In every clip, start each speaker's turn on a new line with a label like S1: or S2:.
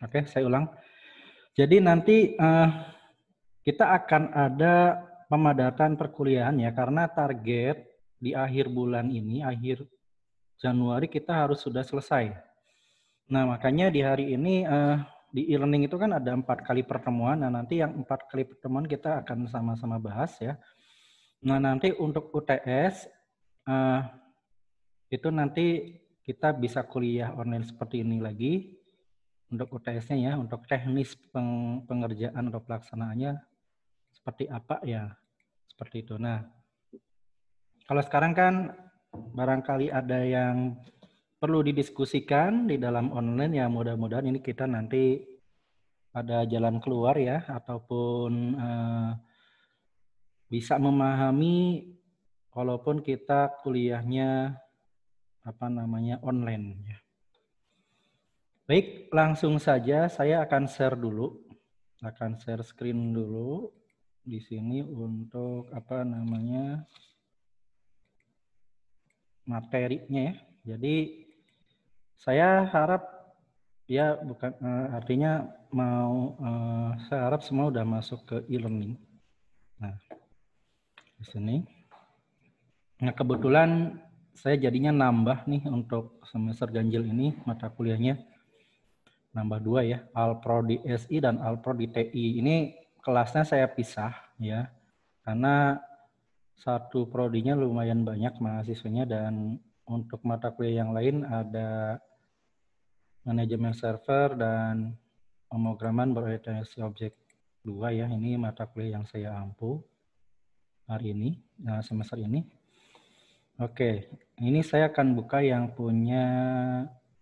S1: Oke, saya ulang. Jadi nanti uh, kita akan ada pemadatan perkuliahan ya karena target di akhir bulan ini, akhir Januari kita harus sudah selesai. Nah, makanya di hari ini uh, di e-learning itu kan ada empat kali pertemuan. Nah, nanti yang empat kali pertemuan kita akan sama-sama bahas ya. Nah, nanti untuk UTS uh, eh, itu nanti kita bisa kuliah online seperti ini lagi untuk UTS-nya ya, untuk teknis peng, pengerjaan atau pelaksanaannya seperti apa ya, seperti itu. Nah, kalau sekarang kan barangkali ada yang perlu didiskusikan di dalam online ya mudah-mudahan ini kita nanti ada jalan keluar ya ataupun eh, bisa memahami walaupun kita kuliahnya apa namanya online ya. Baik, langsung saja saya akan share dulu. Akan share screen dulu di sini untuk apa namanya materinya ya. Jadi saya harap ya bukan eh, artinya mau eh, saya harap semua udah masuk ke e-learning. Nah, di sini. Nah, kebetulan saya jadinya nambah nih untuk semester ganjil ini mata kuliahnya nambah dua ya, Alpro di SI dan Alpro di TI. Ini kelasnya saya pisah ya, karena satu prodinya lumayan banyak mahasiswanya dan untuk mata kuliah yang lain ada manajemen server dan pemrograman berorientasi objek dua ya. Ini mata kuliah yang saya ampu hari ini, nah semester ini. Oke, ini saya akan buka yang punya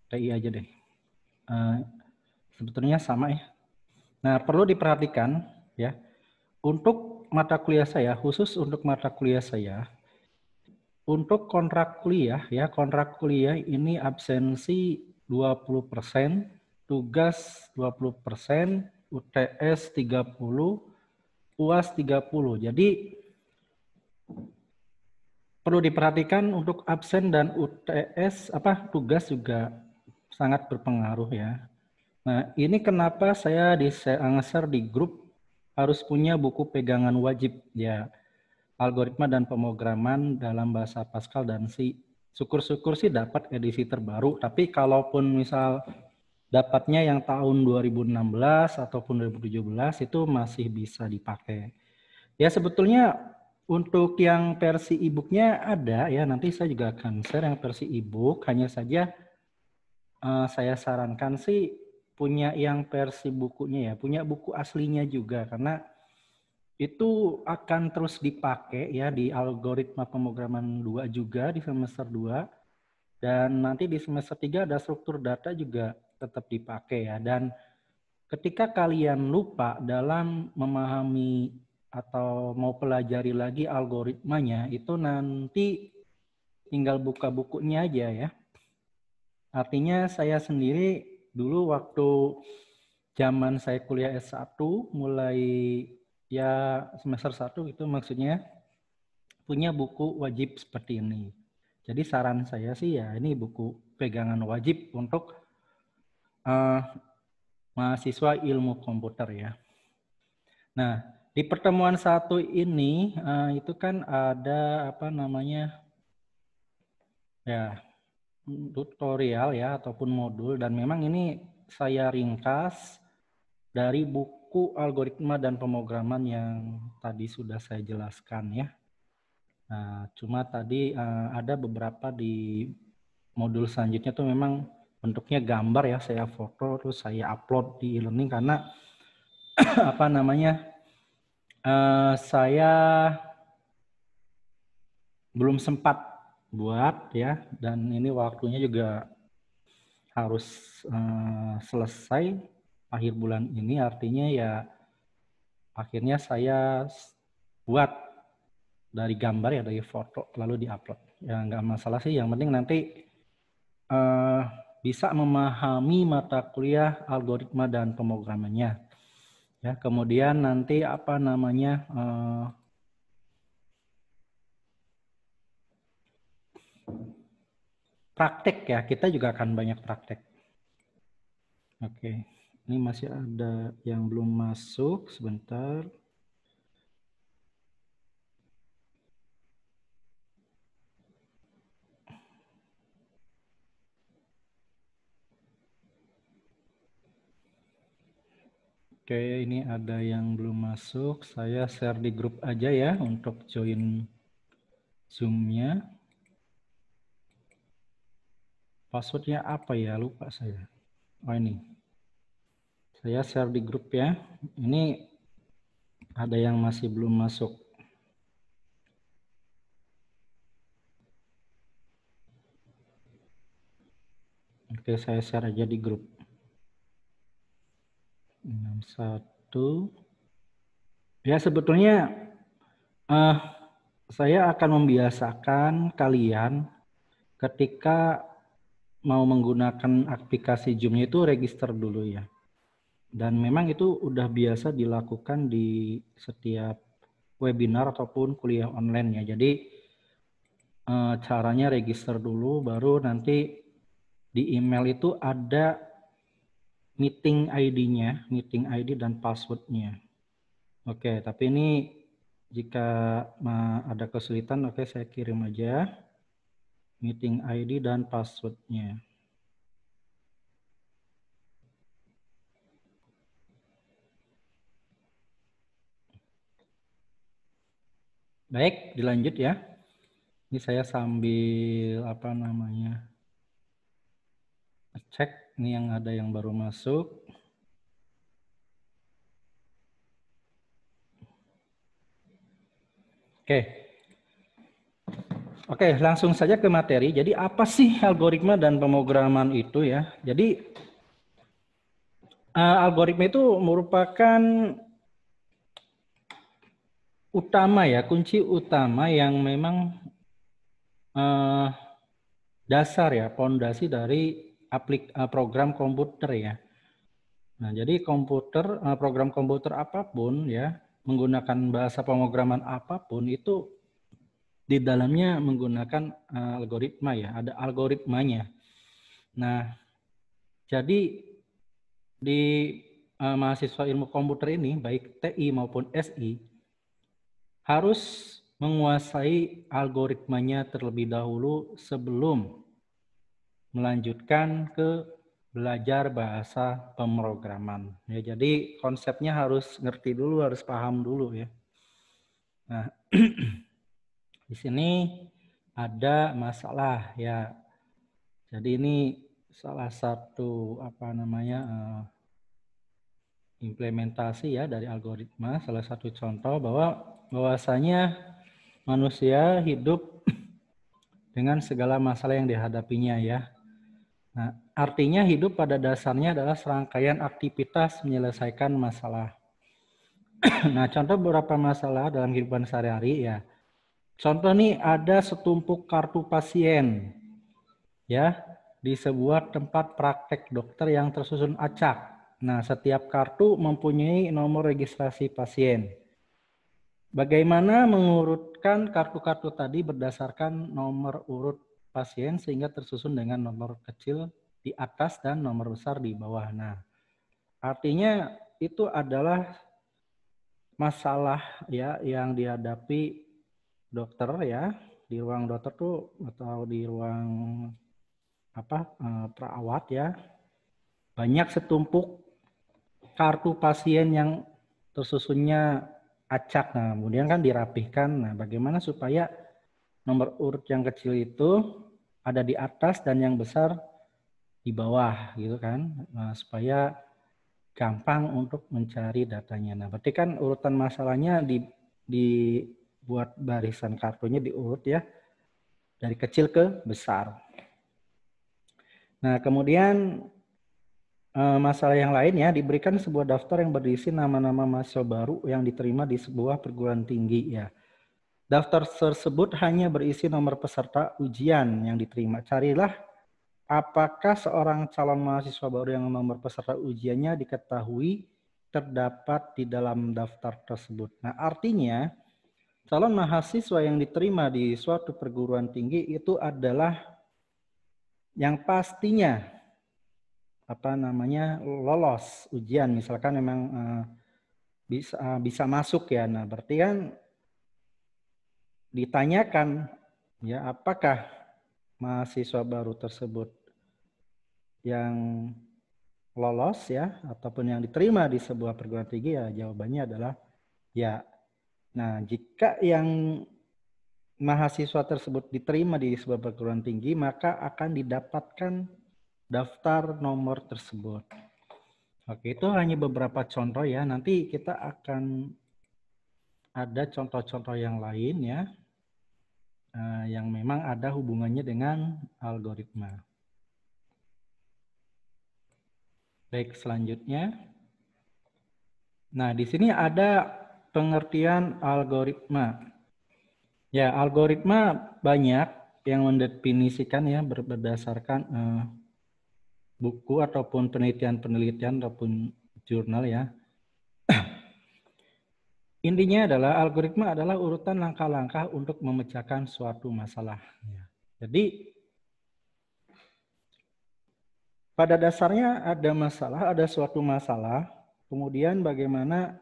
S1: TI aja deh. Eh, sebetulnya sama ya. Nah, perlu diperhatikan ya. Untuk mata kuliah saya, khusus untuk mata kuliah saya, untuk kontrak kuliah ya, kontrak kuliah ini absensi 20%, tugas 20%, UTS 30, UAS 30. Jadi perlu diperhatikan untuk absen dan UTS apa tugas juga sangat berpengaruh ya. Nah, ini kenapa saya di Angasar di grup harus punya buku pegangan wajib ya algoritma dan pemrograman dalam bahasa Pascal dan C. Syukur-syukur sih dapat edisi terbaru, tapi kalaupun misal dapatnya yang tahun 2016 ataupun 2017 itu masih bisa dipakai. Ya sebetulnya untuk yang versi e-booknya ada ya, nanti saya juga akan share yang versi e-book, hanya saja eh, saya sarankan sih punya yang versi bukunya ya, punya buku aslinya juga karena itu akan terus dipakai ya di algoritma pemrograman 2 juga di semester 2 dan nanti di semester 3 ada struktur data juga tetap dipakai ya dan ketika kalian lupa dalam memahami atau mau pelajari lagi algoritmanya itu nanti tinggal buka bukunya aja ya. Artinya saya sendiri dulu waktu zaman saya kuliah S1 mulai ya semester 1 itu maksudnya punya buku wajib seperti ini. Jadi saran saya sih ya ini buku pegangan wajib untuk uh, mahasiswa ilmu komputer ya. Nah, di pertemuan satu ini uh, itu kan ada apa namanya? Ya, tutorial ya ataupun modul dan memang ini saya ringkas dari buku algoritma dan pemrograman yang tadi sudah saya jelaskan ya. Nah, cuma tadi uh, ada beberapa di modul selanjutnya tuh memang bentuknya gambar ya, saya foto terus saya upload di e-learning karena apa namanya? Uh, saya belum sempat buat ya dan ini waktunya juga harus uh, selesai akhir bulan ini artinya ya akhirnya saya buat dari gambar ya dari foto lalu diupload ya nggak masalah sih yang penting nanti uh, bisa memahami mata kuliah algoritma dan pemrogramannya ya kemudian nanti apa namanya uh, praktek ya kita juga akan banyak praktek oke ini masih ada yang belum masuk sebentar Oke, okay, ini ada yang belum masuk. Saya share di grup aja ya untuk join zoomnya. nya Passwordnya apa ya? Lupa saya. Oh ini. Saya share di grup ya. Ini ada yang masih belum masuk. Oke, saya share aja di grup. 61 Ya sebetulnya uh, saya akan membiasakan kalian ketika mau menggunakan aplikasi zoom itu register dulu ya. Dan memang itu udah biasa dilakukan di setiap webinar ataupun kuliah online ya. Jadi eh, caranya register dulu baru nanti di email itu ada meeting ID-nya, meeting ID dan password-nya. Oke, tapi ini jika ada kesulitan oke saya kirim aja meeting ID dan passwordnya. Baik, dilanjut ya. Ini saya sambil apa namanya cek ini yang ada yang baru masuk. Oke, Oke, langsung saja ke materi. Jadi apa sih algoritma dan pemrograman itu ya? Jadi eh, algoritma itu merupakan utama ya, kunci utama yang memang eh, dasar ya, pondasi dari aplik eh, program komputer ya. Nah, jadi komputer program komputer apapun ya, menggunakan bahasa pemrograman apapun itu di dalamnya menggunakan eh, algoritma ya, ada algoritmanya. Nah, jadi di uh, mahasiswa ilmu komputer ini baik TI maupun SI harus menguasai algoritmanya terlebih dahulu sebelum melanjutkan ke belajar bahasa pemrograman. Ya, jadi konsepnya harus ngerti dulu, harus paham dulu ya. Nah, di sini ada masalah ya. Jadi ini salah satu apa namanya eh, implementasi ya dari algoritma salah satu contoh bahwa bahwasanya manusia hidup dengan segala masalah yang dihadapinya ya. Nah, artinya hidup pada dasarnya adalah serangkaian aktivitas menyelesaikan masalah. nah, contoh beberapa masalah dalam kehidupan sehari-hari ya. Contoh nih ada setumpuk kartu pasien ya di sebuah tempat praktek dokter yang tersusun acak. Nah, setiap kartu mempunyai nomor registrasi pasien. Bagaimana mengurutkan kartu-kartu tadi berdasarkan nomor urut pasien sehingga tersusun dengan nomor kecil di atas dan nomor besar di bawah. Nah, artinya itu adalah masalah ya yang dihadapi dokter ya di ruang dokter tuh atau di ruang apa eh, perawat ya banyak setumpuk kartu pasien yang tersusunnya acak nah kemudian kan dirapihkan nah bagaimana supaya nomor urut yang kecil itu ada di atas dan yang besar di bawah gitu kan nah, supaya gampang untuk mencari datanya nah berarti kan urutan masalahnya di di buat barisan kartunya diurut ya dari kecil ke besar. Nah, kemudian eh, masalah yang lain ya diberikan sebuah daftar yang berisi nama-nama mahasiswa baru yang diterima di sebuah perguruan tinggi ya. Daftar tersebut hanya berisi nomor peserta ujian yang diterima. Carilah apakah seorang calon mahasiswa baru yang nomor peserta ujiannya diketahui terdapat di dalam daftar tersebut. Nah, artinya calon mahasiswa yang diterima di suatu perguruan tinggi itu adalah yang pastinya apa namanya lolos ujian misalkan memang uh, bisa uh, bisa masuk ya nah berarti kan ditanyakan ya apakah mahasiswa baru tersebut yang lolos ya ataupun yang diterima di sebuah perguruan tinggi ya jawabannya adalah ya Nah, jika yang mahasiswa tersebut diterima di sebuah perguruan tinggi, maka akan didapatkan daftar nomor tersebut. Oke, itu hanya beberapa contoh ya. Nanti kita akan ada contoh-contoh yang lain ya, eh, yang memang ada hubungannya dengan algoritma. Baik, selanjutnya. Nah, di sini ada pengertian algoritma. Ya, algoritma banyak yang mendefinisikan ya berdasarkan eh, buku ataupun penelitian-penelitian ataupun jurnal ya. Intinya adalah algoritma adalah urutan langkah-langkah untuk memecahkan suatu masalah. Ya, jadi pada dasarnya ada masalah, ada suatu masalah, kemudian bagaimana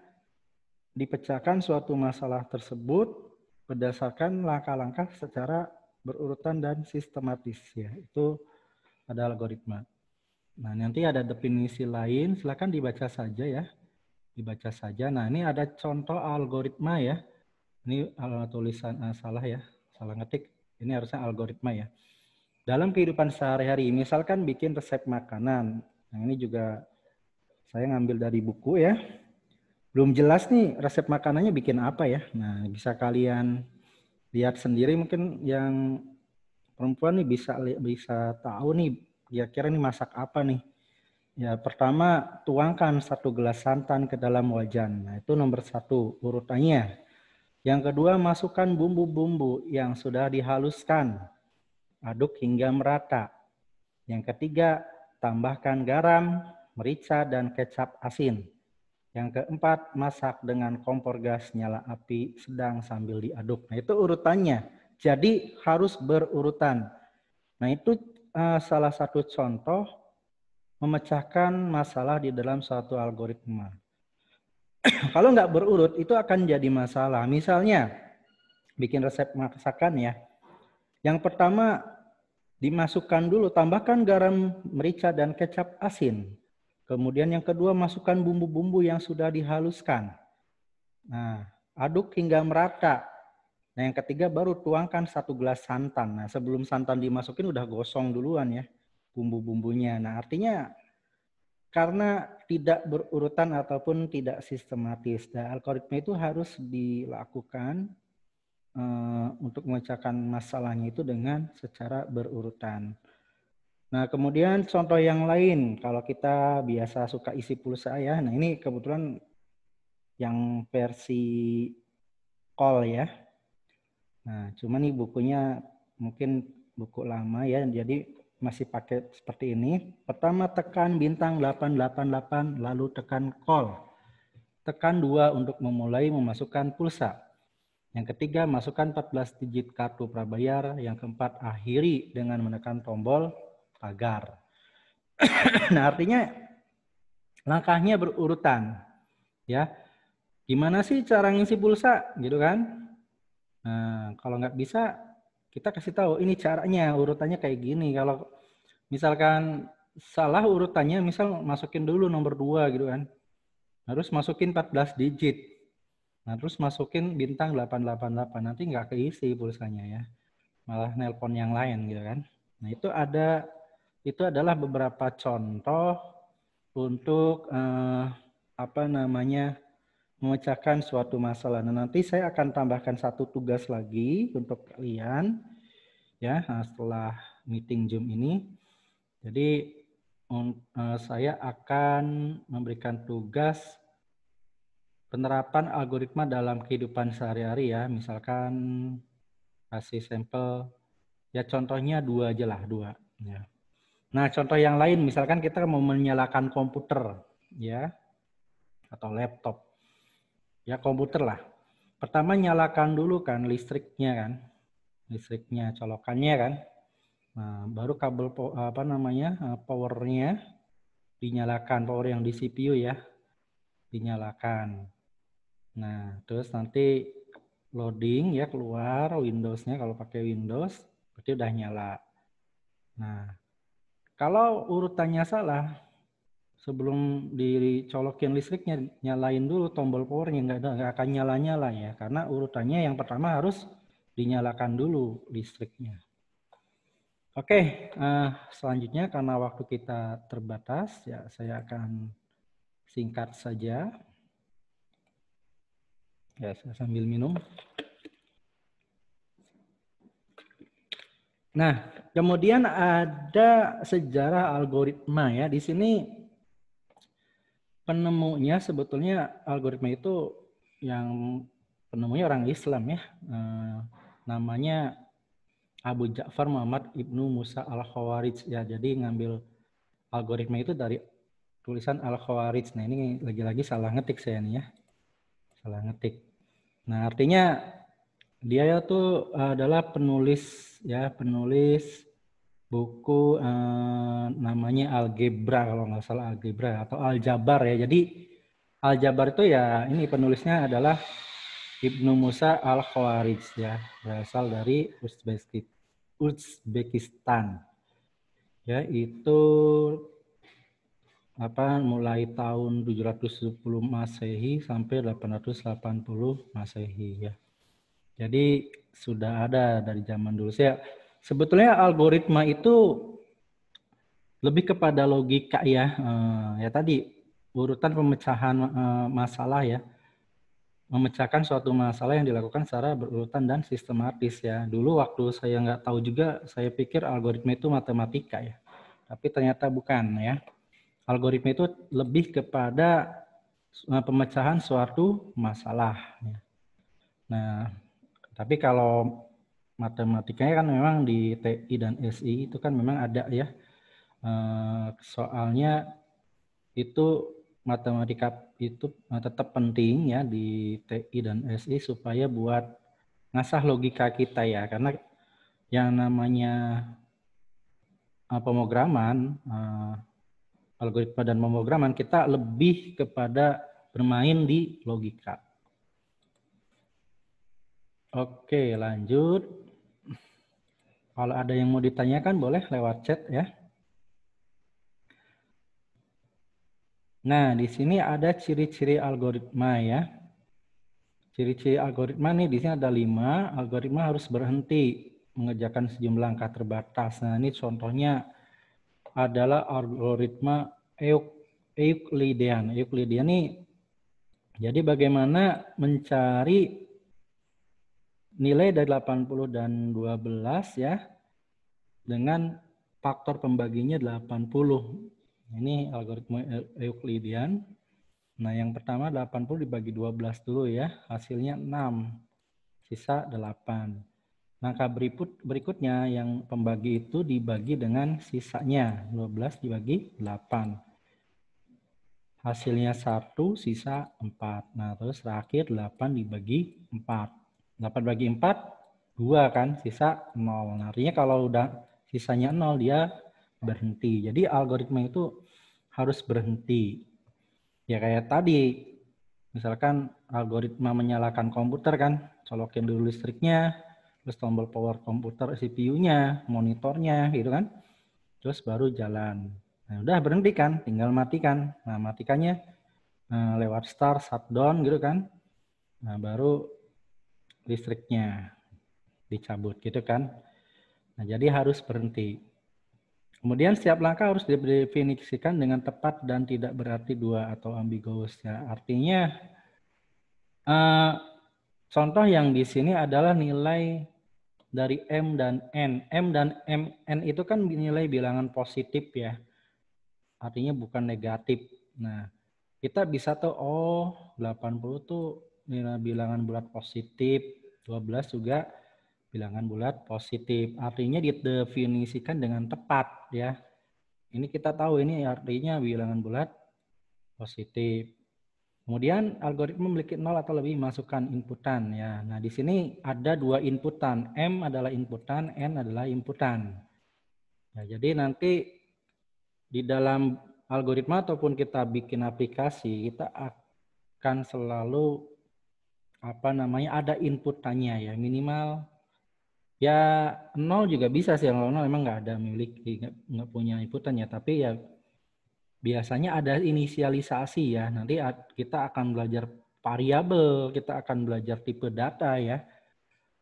S1: dipecahkan suatu masalah tersebut berdasarkan langkah-langkah secara berurutan dan sistematis ya. Itu ada algoritma. Nah, nanti ada definisi lain, silakan dibaca saja ya. Dibaca saja. Nah, ini ada contoh algoritma ya. Ini eh, tulisan uh, salah ya, salah ngetik. Ini harusnya algoritma ya. Dalam kehidupan sehari-hari, misalkan bikin resep makanan. Nah, ini juga saya ngambil dari buku ya belum jelas nih resep makanannya bikin apa ya. Nah, bisa kalian lihat sendiri mungkin yang perempuan nih bisa bisa tahu nih kira-kira nih masak apa nih. Ya, pertama tuangkan satu gelas santan ke dalam wajan. Nah, itu nomor satu urutannya. Yang kedua, masukkan bumbu-bumbu yang sudah dihaluskan. Aduk hingga merata. Yang ketiga, tambahkan garam, merica, dan kecap asin. Yang keempat, masak dengan kompor gas nyala api sedang sambil diaduk. Nah, itu urutannya. Jadi harus berurutan. Nah, itu uh, salah satu contoh memecahkan masalah di dalam suatu algoritma. Kalau nggak berurut, itu akan jadi masalah. Misalnya, bikin resep masakan ya. Yang pertama, dimasukkan dulu, tambahkan garam, merica, dan kecap asin. Kemudian yang kedua masukkan bumbu-bumbu yang sudah dihaluskan. Nah, aduk hingga merata. Nah, yang ketiga baru tuangkan satu gelas santan. Nah, sebelum santan dimasukin udah gosong duluan ya bumbu-bumbunya. Nah, artinya karena tidak berurutan ataupun tidak sistematis. Nah, algoritma itu harus dilakukan eh, untuk memecahkan masalahnya itu dengan secara berurutan. Nah, kemudian contoh yang lain, kalau kita biasa suka isi pulsa ya, nah ini kebetulan yang versi call ya. Nah, cuman nih bukunya mungkin buku lama ya, jadi masih pakai seperti ini. Pertama tekan bintang 888, lalu tekan call. Tekan dua untuk memulai memasukkan pulsa. Yang ketiga, masukkan 14 digit kartu prabayar. Yang keempat, akhiri dengan menekan tombol pagar. nah, artinya langkahnya berurutan. Ya. Gimana sih cara ngisi pulsa gitu kan? Nah, kalau nggak bisa kita kasih tahu ini caranya, urutannya kayak gini. Kalau misalkan salah urutannya, misal masukin dulu nomor 2 gitu kan. Harus masukin 14 digit. Nah, terus masukin bintang 888 nanti nggak keisi pulsanya ya. Malah nelpon yang lain gitu kan. Nah, itu ada itu adalah beberapa contoh untuk eh, apa namanya memecahkan suatu masalah. Nah, nanti saya akan tambahkan satu tugas lagi untuk kalian ya nah, setelah meeting Zoom ini. Jadi un, eh, saya akan memberikan tugas penerapan algoritma dalam kehidupan sehari-hari ya. Misalkan kasih sampel ya contohnya dua aja lah dua ya. Nah, contoh yang lain, misalkan kita mau menyalakan komputer, ya, atau laptop, ya komputer lah. Pertama nyalakan dulu kan listriknya kan, listriknya, colokannya kan. Nah, baru kabel apa namanya eh, powernya dinyalakan, power yang di CPU ya, dinyalakan. Nah, terus nanti loading ya keluar Windows-nya kalau pakai Windows, berarti udah nyala. Nah, kalau urutannya salah, sebelum dicolokin listriknya nyalain dulu tombol powernya nggak nggak akan nyala nyala ya karena urutannya yang pertama harus dinyalakan dulu listriknya oke uh, selanjutnya karena waktu kita terbatas ya saya akan singkat saja ya saya sambil minum Nah, kemudian ada sejarah algoritma ya. Di sini penemunya sebetulnya algoritma itu yang penemunya orang Islam ya. Eh, namanya Abu Ja'far Muhammad Ibnu Musa Al-Khawarij ya. Jadi ngambil algoritma itu dari tulisan Al-Khawarij. Nah, ini lagi-lagi salah ngetik saya nih ya. Salah ngetik. Nah, artinya dia itu adalah penulis ya, penulis buku eh, namanya algebra kalau nggak salah algebra atau aljabar ya. Jadi aljabar itu ya ini penulisnya adalah Ibnu Musa al Khawarij ya, berasal dari Uzbekistan. Ya, itu apa mulai tahun 710 Masehi sampai 880 Masehi ya. Jadi sudah ada dari zaman dulu. Saya sebetulnya algoritma itu lebih kepada logika ya. Uh, ya tadi urutan pemecahan uh, masalah ya. Memecahkan suatu masalah yang dilakukan secara berurutan dan sistematis ya. Dulu waktu saya nggak tahu juga, saya pikir algoritma itu matematika ya. Tapi ternyata bukan ya. Algoritma itu lebih kepada eh, pemecahan suatu masalah. Ya. Nah, tapi kalau matematikanya kan memang di TI dan SI itu kan memang ada ya. Eh, soalnya itu matematika itu eh, tetap penting ya di TI dan SI supaya buat ngasah logika kita ya. Karena yang namanya eh, pemrograman, algoritma dan pemrograman kita lebih kepada bermain di logika Oke, lanjut. Kalau ada yang mau ditanyakan boleh lewat chat ya. Nah, di sini ada ciri-ciri algoritma ya. Ciri-ciri algoritma nih di sini ada lima. Algoritma harus berhenti mengerjakan sejumlah langkah terbatas. Nah, ini contohnya adalah algoritma Euclidean. Euclidean nih, jadi bagaimana mencari nilai dari 80 dan 12 ya dengan faktor pembaginya 80. Ini algoritma Euclidean. Nah, yang pertama 80 dibagi 12 dulu ya, hasilnya 6, sisa 8. Langkah berikut, berikutnya yang pembagi itu dibagi dengan sisanya, 12 dibagi 8. Hasilnya 1, sisa 4. Nah, terus terakhir 8 dibagi 4. 8 bagi 4, 2 kan, sisa 0. Nah, artinya kalau udah sisanya 0, dia berhenti. Jadi algoritma itu harus berhenti. Ya kayak tadi, misalkan algoritma menyalakan komputer kan, colokin dulu listriknya, terus tombol power komputer CPU-nya, monitornya gitu kan, terus baru jalan. Nah, udah berhenti kan, tinggal matikan. Nah, matikannya eh, lewat start shutdown gitu kan. Nah, baru listriknya dicabut gitu kan. Nah, jadi harus berhenti. Kemudian setiap langkah harus didefinisikan dengan tepat dan tidak berarti dua atau ambiguous ya. Artinya eh, contoh yang di sini adalah nilai dari M dan N. M dan M, N itu kan nilai bilangan positif ya. Artinya bukan negatif. Nah, kita bisa tuh oh 80 tuh nilai bilangan bulat positif 12 juga bilangan bulat positif. Artinya didefinisikan dengan tepat ya. Ini kita tahu ini artinya bilangan bulat positif. Kemudian algoritma memiliki nol atau lebih masukan inputan ya. Nah, di sini ada dua inputan. M adalah inputan, N adalah inputan. Nah, jadi nanti di dalam algoritma ataupun kita bikin aplikasi, kita akan selalu apa namanya ada inputannya ya minimal ya nol juga bisa sih kalau nol emang nggak ada milik nggak punya inputannya tapi ya biasanya ada inisialisasi ya nanti kita akan belajar variabel kita akan belajar tipe data ya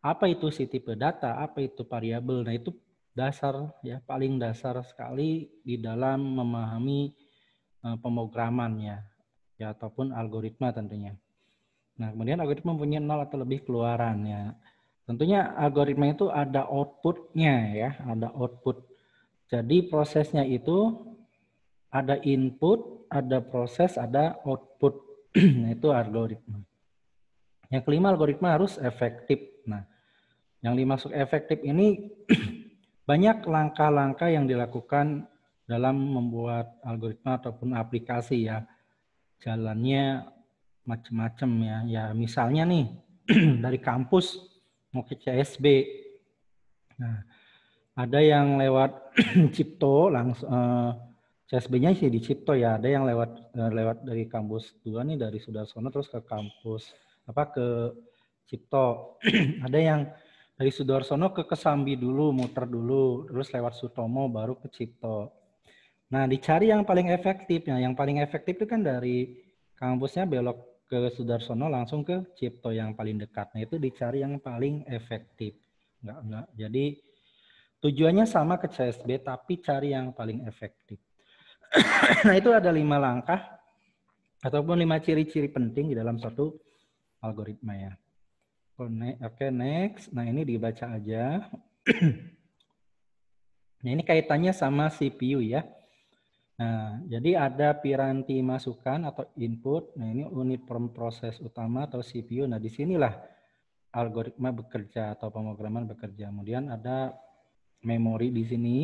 S1: apa itu si tipe data apa itu variabel nah itu dasar ya paling dasar sekali di dalam memahami eh, pemrograman pemrogramannya ya ataupun algoritma tentunya Nah, kemudian algoritma mempunyai nol atau lebih keluaran ya. Tentunya algoritma itu ada outputnya ya, ada output. Jadi prosesnya itu ada input, ada proses, ada output. nah, itu algoritma. Yang kelima algoritma harus efektif. Nah, yang dimaksud efektif ini banyak langkah-langkah yang dilakukan dalam membuat algoritma ataupun aplikasi ya. Jalannya macam-macam ya. Ya misalnya nih dari kampus mau ke CSB. Nah, ada yang lewat Cipto langsung eh, CSB-nya sih di Cipto ya. Ada yang lewat eh, lewat dari kampus dua nih dari Sudarsono terus ke kampus apa ke Cipto. ada yang dari Sudarsono ke Kesambi dulu, muter dulu, terus lewat Sutomo baru ke Cipto. Nah, dicari yang paling efektif. Nah, yang paling efektif itu kan dari kampusnya belok ke Sudarsono langsung ke Cipto yang paling dekat. Nah itu dicari yang paling efektif. Enggak, enggak. Jadi tujuannya sama ke CSB tapi cari yang paling efektif. nah itu ada lima langkah ataupun lima ciri-ciri penting di dalam satu algoritma ya. Oh, oke okay, next. Nah ini dibaca aja. nah ini kaitannya sama CPU ya. Nah, jadi ada piranti masukan atau input. Nah, ini unit proses utama atau CPU. Nah, di sinilah algoritma bekerja atau pemrograman bekerja. Kemudian ada memori di sini.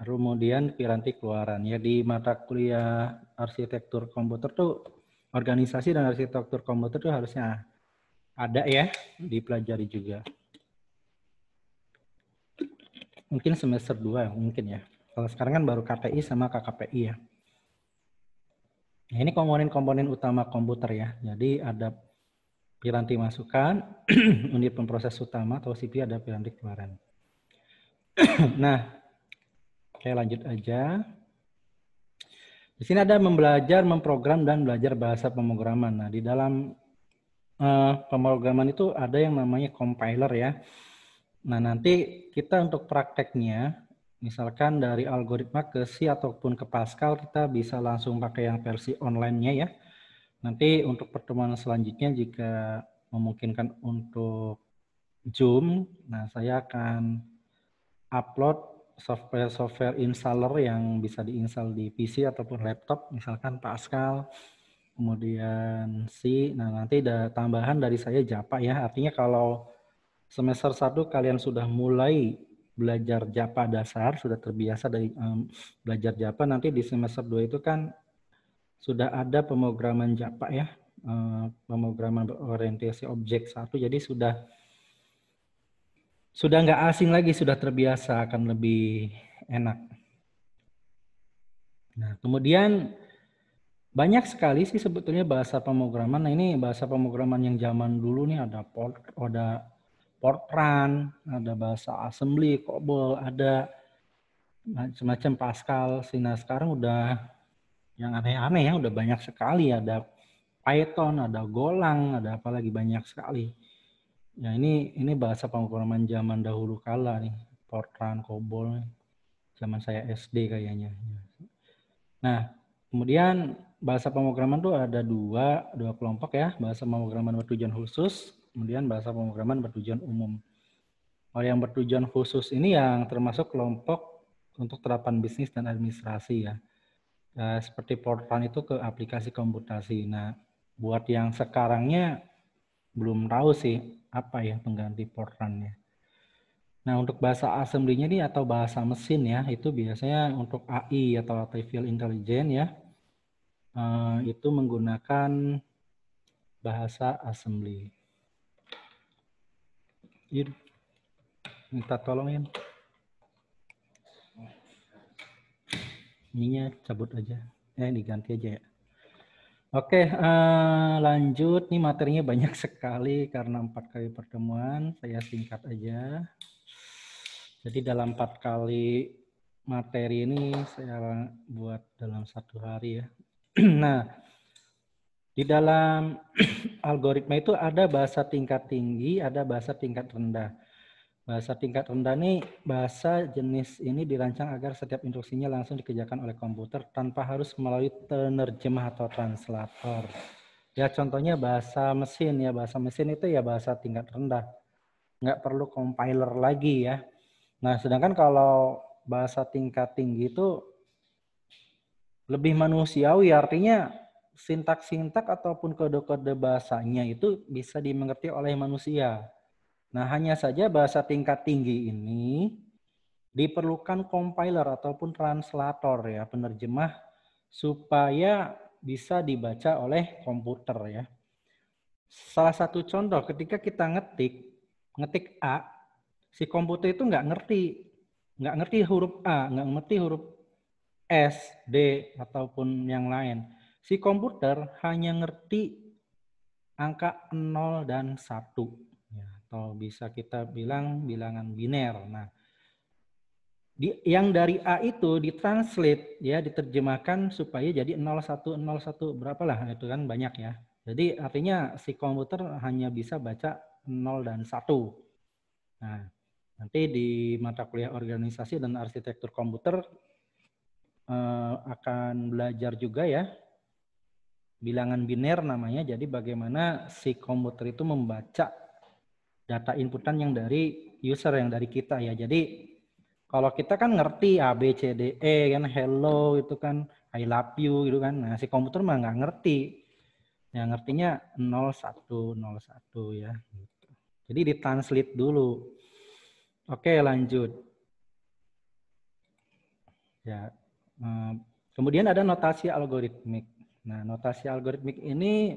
S1: Kemudian piranti keluaran. Ya, di mata kuliah arsitektur komputer tuh organisasi dan arsitektur komputer tuh harusnya ada ya dipelajari juga. Mungkin semester 2 mungkin ya. Kalau sekarang kan baru KTI sama KKPI ya. Nah, ini komponen-komponen utama komputer ya. Jadi ada piranti masukan, unit pemproses utama atau CPU ada piranti keluaran. nah, oke lanjut aja. Di sini ada membelajar, memprogram, dan belajar bahasa pemrograman. Nah, di dalam uh, pemrograman itu ada yang namanya compiler ya. Nah, nanti kita untuk prakteknya Misalkan dari algoritma ke C ataupun ke Pascal, kita bisa langsung pakai yang versi online-nya ya. Nanti untuk pertemuan selanjutnya jika memungkinkan untuk Zoom, nah saya akan upload software-software installer yang bisa diinstal di PC ataupun laptop, misalkan Pascal, kemudian C. Nah, nanti ada tambahan dari saya Japa ya. Artinya kalau semester 1 kalian sudah mulai belajar Japa dasar, sudah terbiasa dari um, belajar Japa, nanti di semester 2 itu kan sudah ada pemrograman Japa ya, uh, pemrograman orientasi objek satu, jadi sudah sudah nggak asing lagi, sudah terbiasa akan lebih enak. Nah, kemudian banyak sekali sih sebetulnya bahasa pemrograman. Nah, ini bahasa pemrograman yang zaman dulu nih ada port, ada Fortran, ada bahasa assembly, COBOL, ada semacam Pascal. Sina sekarang udah yang aneh-aneh ya, udah banyak sekali. Ada Python, ada Golang, ada apa lagi banyak sekali. Ya ini ini bahasa pemrograman zaman dahulu kala nih, Fortran, COBOL, zaman saya SD kayaknya. Nah kemudian bahasa pemrograman tuh ada dua dua kelompok ya, bahasa pemrograman bertujuan khusus Kemudian bahasa pemrograman bertujuan umum. Kalau oh, yang bertujuan khusus ini yang termasuk kelompok untuk terapan bisnis dan administrasi ya. Nah, seperti Fortran itu ke aplikasi komputasi. Nah, buat yang sekarangnya belum tahu sih apa ya pengganti Fortrannya. Nah, untuk bahasa assembly-nya ini atau bahasa mesin ya, itu biasanya untuk AI atau artificial intelligence ya. Eh, itu menggunakan bahasa assembly. Ir, minta tolongin. Ininya cabut aja. Eh, diganti aja ya. Oke, uh, lanjut. Nih materinya banyak sekali karena empat kali pertemuan. Saya singkat aja. Jadi dalam empat kali materi ini saya buat dalam satu hari ya. nah, di dalam algoritma itu ada bahasa tingkat tinggi, ada bahasa tingkat rendah. Bahasa tingkat rendah ini bahasa jenis ini dirancang agar setiap instruksinya langsung dikerjakan oleh komputer tanpa harus melalui penerjemah atau translator. Ya contohnya bahasa mesin ya, bahasa mesin itu ya bahasa tingkat rendah. Nggak perlu compiler lagi ya. Nah, sedangkan kalau bahasa tingkat tinggi itu lebih manusiawi artinya sintak-sintak ataupun kode-kode bahasanya itu bisa dimengerti oleh manusia. Nah, hanya saja bahasa tingkat tinggi ini diperlukan compiler ataupun translator ya, penerjemah supaya bisa dibaca oleh komputer ya. Salah satu contoh ketika kita ngetik, ngetik A, si komputer itu nggak ngerti, nggak ngerti huruf A, nggak ngerti huruf S, D, ataupun yang lain si komputer hanya ngerti angka 0 dan 1 ya, atau bisa kita bilang bilangan biner. Nah, di, yang dari A itu ditranslate ya diterjemahkan supaya jadi 0101 berapalah nah, itu kan banyak ya. Jadi artinya si komputer hanya bisa baca 0 dan 1. Nah, nanti di mata kuliah organisasi dan arsitektur komputer eh, akan belajar juga ya bilangan biner namanya. Jadi bagaimana si komputer itu membaca data inputan yang dari user yang dari kita ya. Jadi kalau kita kan ngerti A B C D E kan hello itu kan I love you gitu kan. Nah, si komputer mah nggak ngerti. Ya ngertinya 0101 ya. Gitu. Jadi ditranslate dulu. Oke, lanjut. Ya. Eh, kemudian ada notasi algoritmik. Nah, notasi algoritmik ini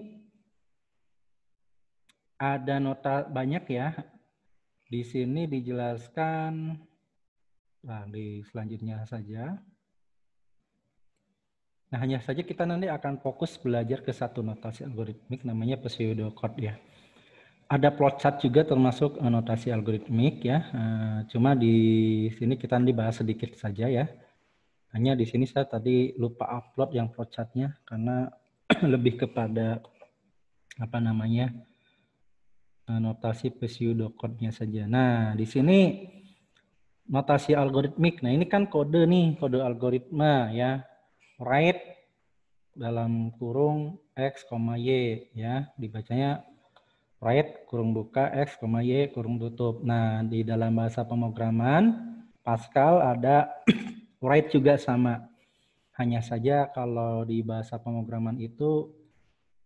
S1: ada nota banyak ya. Di sini dijelaskan nah, di selanjutnya saja. Nah, hanya saja kita nanti akan fokus belajar ke satu notasi algoritmik namanya pseudocode ya. Ada plot chart juga termasuk eh, notasi algoritmik ya. Eh, cuma di sini kita nanti bahas sedikit saja ya. Hanya di sini saya tadi lupa upload yang flowchartnya karena lebih kepada apa namanya eh, notasi pseudocode-nya saja. Nah, di sini notasi algoritmik. Nah, ini kan kode nih, kode algoritma ya. Write dalam kurung x, y ya, dibacanya write kurung buka x, y kurung tutup. Nah, di dalam bahasa pemrograman Pascal ada Write juga sama. Hanya saja kalau di bahasa pemrograman itu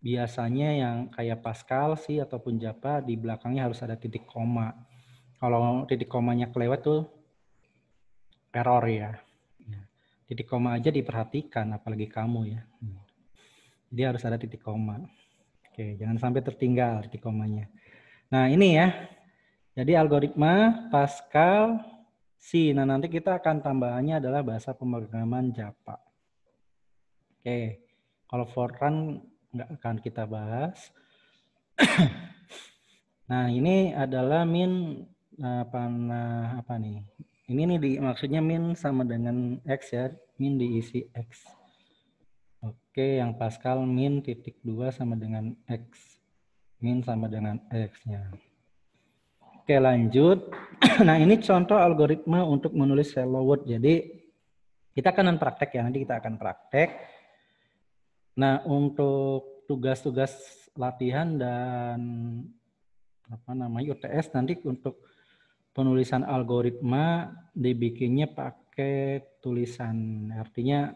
S1: biasanya yang kayak Pascal sih ataupun Java di belakangnya harus ada titik koma. Kalau titik komanya kelewat tuh error ya. ya. Titik koma aja diperhatikan apalagi kamu ya. Dia harus ada titik koma. Oke, jangan sampai tertinggal titik komanya. Nah, ini ya. Jadi algoritma Pascal C. Nah, nanti kita akan tambahannya adalah bahasa pemrograman Java. Oke, kalau Fortran nggak akan kita bahas. nah, ini adalah min apa, nah apa nih? Ini nih di, maksudnya min sama dengan X ya, min diisi X. Oke, yang Pascal min titik 2 sama dengan X. Min sama dengan X-nya. Oke lanjut. nah ini contoh algoritma untuk menulis hello world. Jadi kita akan praktek ya, nanti kita akan praktek. Nah untuk tugas-tugas latihan dan apa namanya UTS nanti untuk penulisan algoritma dibikinnya pakai tulisan artinya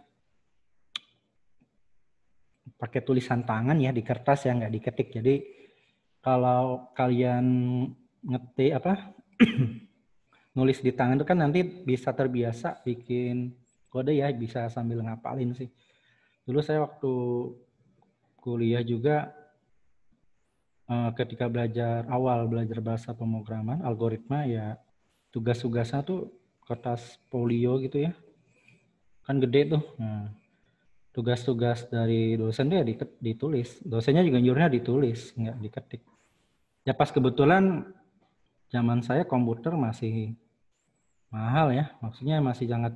S1: pakai tulisan tangan ya di kertas ya nggak diketik. Jadi kalau kalian ngetik apa nulis di tangan itu kan nanti bisa terbiasa bikin kode ya bisa sambil ngapalin sih dulu saya waktu kuliah juga eh, ketika belajar awal belajar bahasa pemrograman algoritma ya tugas-tugasnya tuh kertas polio gitu ya kan gede tuh tugas nah, tugas-tugas dari dosen tuh ya ditulis dosennya juga jurnya ditulis nggak diketik ya pas kebetulan zaman saya komputer masih mahal ya. Maksudnya masih sangat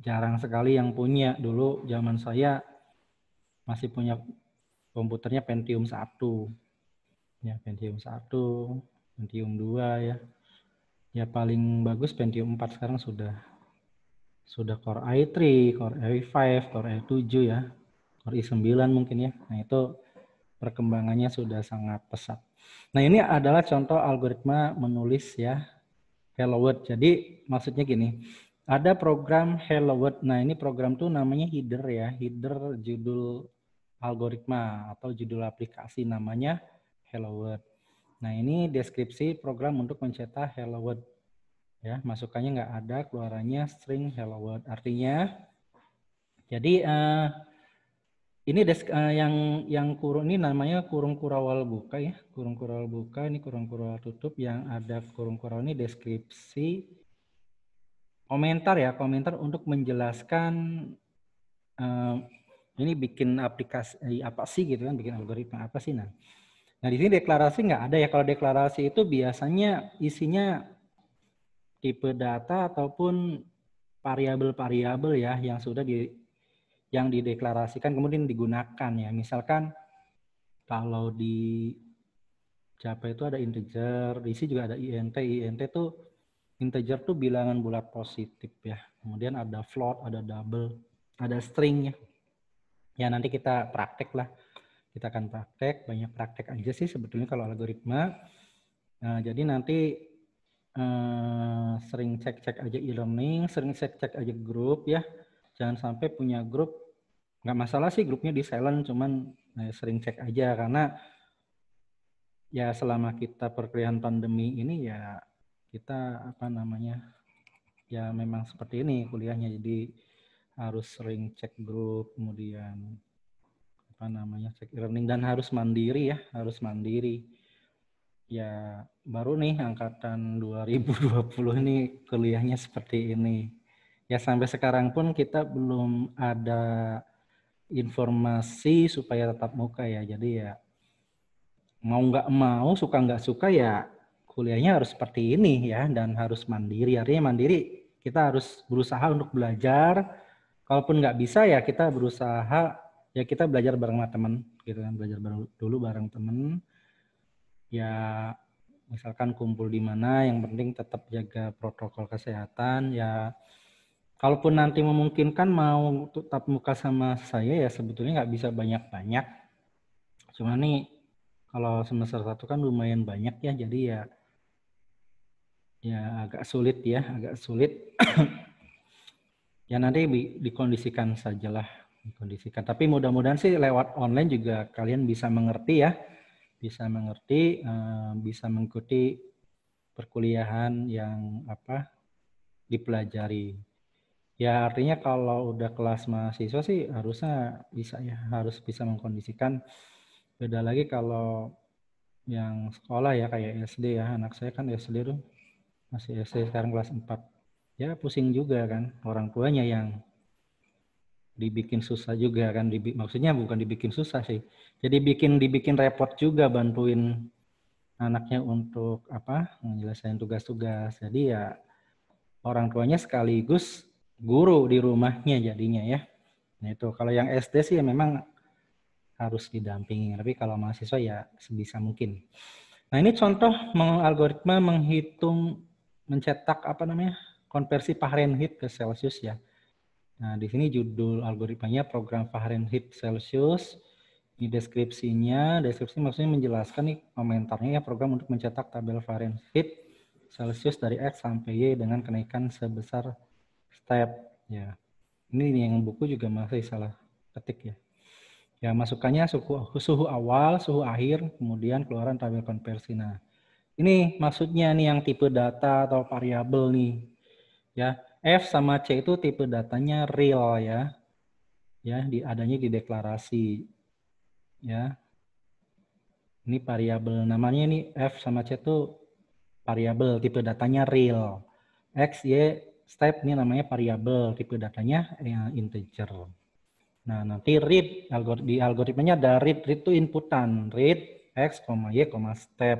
S1: jarang sekali yang punya. Dulu zaman saya masih punya komputernya Pentium 1. Ya, Pentium 1, Pentium 2 ya. Ya paling bagus Pentium 4 sekarang sudah sudah Core i3, Core i5, Core i7 ya. Core i9 mungkin ya. Nah, itu perkembangannya sudah sangat pesat. Nah, ini adalah contoh algoritma menulis ya Hello World. Jadi maksudnya gini, ada program Hello World. Nah, ini program tuh namanya header ya, header judul algoritma atau judul aplikasi namanya Hello World. Nah, ini deskripsi program untuk mencetak Hello World. Ya, masukannya nggak ada, keluarannya string Hello World. Artinya, jadi uh, ini desk, uh, eh, yang yang kurung ini namanya kurung kurawal buka ya. Kurung kurawal buka ini kurung kurawal tutup yang ada kurung kurawal ini deskripsi komentar ya, komentar untuk menjelaskan uh, ini bikin aplikasi eh, apa sih gitu kan, bikin algoritma apa sih nah. Nah, di sini deklarasi nggak ada ya. Kalau deklarasi itu biasanya isinya tipe data ataupun variabel-variabel ya yang sudah di yang dideklarasikan kemudian digunakan ya. Misalkan kalau di Java itu ada integer, di sini juga ada int. Int itu integer tuh bilangan bulat positif ya. Kemudian ada float, ada double, ada string ya. Ya nanti kita praktek lah. Kita akan praktek, banyak praktek aja sih sebetulnya kalau algoritma. Nah, jadi nanti eh, sering cek-cek aja e-learning, sering cek-cek aja grup ya jangan sampai punya grup nggak masalah sih grupnya di silent cuman eh, sering cek aja karena ya selama kita perkuliahan pandemi ini ya kita apa namanya ya memang seperti ini kuliahnya jadi harus sering cek grup kemudian apa namanya cek learning dan harus mandiri ya harus mandiri ya baru nih angkatan 2020 ini kuliahnya seperti ini ya sampai sekarang pun kita belum ada informasi supaya tetap muka ya. Jadi ya mau nggak mau, suka nggak suka ya kuliahnya harus seperti ini ya dan harus mandiri. Artinya mandiri kita harus berusaha untuk belajar. Kalaupun nggak bisa ya kita berusaha ya kita belajar bareng teman gitu kan belajar dulu bareng teman ya misalkan kumpul di mana yang penting tetap jaga protokol kesehatan ya kalaupun nanti memungkinkan mau tetap muka sama saya ya sebetulnya nggak bisa banyak-banyak. Cuma nih kalau semester satu kan lumayan banyak ya, jadi ya ya agak sulit ya, agak sulit. ya nanti dikondisikan sajalah, dikondisikan. Tapi mudah-mudahan sih lewat online juga kalian bisa mengerti ya, bisa mengerti, eh, bisa mengikuti perkuliahan yang apa dipelajari Ya artinya kalau udah kelas mahasiswa sih harusnya bisa ya harus bisa mengkondisikan. Beda lagi kalau yang sekolah ya kayak SD ya anak saya kan SD tuh masih SD sekarang kelas 4. Ya pusing juga kan orang tuanya yang dibikin susah juga kan Dibi maksudnya bukan dibikin susah sih. Jadi bikin dibikin repot juga bantuin anaknya untuk apa menyelesaikan tugas-tugas. Jadi ya orang tuanya sekaligus guru di rumahnya jadinya ya. Nah itu kalau yang SD sih ya memang harus didampingi, tapi kalau mahasiswa ya sebisa mungkin. Nah ini contoh mengalgoritma menghitung mencetak apa namanya konversi Fahrenheit ke Celsius ya. Nah di sini judul algoritmanya program Fahrenheit Celsius. Di deskripsinya, deskripsi maksudnya menjelaskan nih komentarnya ya program untuk mencetak tabel Fahrenheit Celsius dari X sampai Y dengan kenaikan sebesar tab ya ini yang buku juga masih salah ketik ya ya masukkannya suhu suhu awal suhu akhir kemudian keluaran tabel konversi nah ini maksudnya nih yang tipe data atau variabel nih ya F sama C itu tipe datanya real ya ya di adanya di deklarasi ya ini variabel namanya ini F sama C itu variabel tipe datanya real X Y step ini namanya variabel tipe datanya yang integer. Nah, nanti read di algoritmanya ada read, read itu inputan, read x, y, step.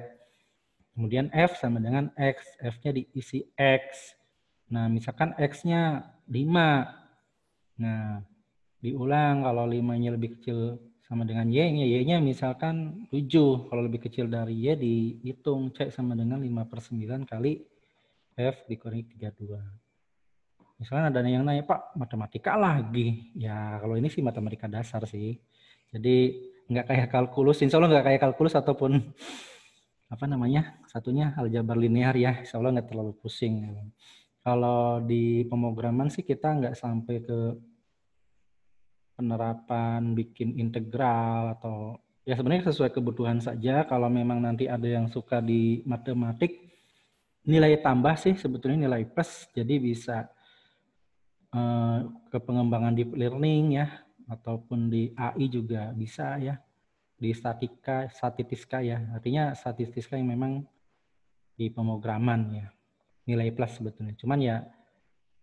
S1: Kemudian f sama dengan x, f-nya diisi x. Nah, misalkan x-nya 5. Nah, diulang kalau 5-nya lebih kecil sama dengan y-nya, y-nya misalkan 7. Kalau lebih kecil dari y dihitung c sama dengan 5 per 9 kali f dikurangi 32. Misalnya ada yang nanya, Pak, matematika lagi. Ya, kalau ini sih matematika dasar sih. Jadi nggak kayak kalkulus, insya Allah nggak kayak kalkulus ataupun apa namanya, satunya aljabar linear ya, insya Allah nggak terlalu pusing. Kalau di pemrograman sih kita nggak sampai ke penerapan bikin integral atau ya sebenarnya sesuai kebutuhan saja. Kalau memang nanti ada yang suka di matematik, nilai tambah sih sebetulnya nilai plus, jadi bisa Eh, ke pengembangan deep learning ya ataupun di AI juga bisa ya di statika statistika ya artinya statistika yang memang di pemrograman ya nilai plus sebetulnya cuman ya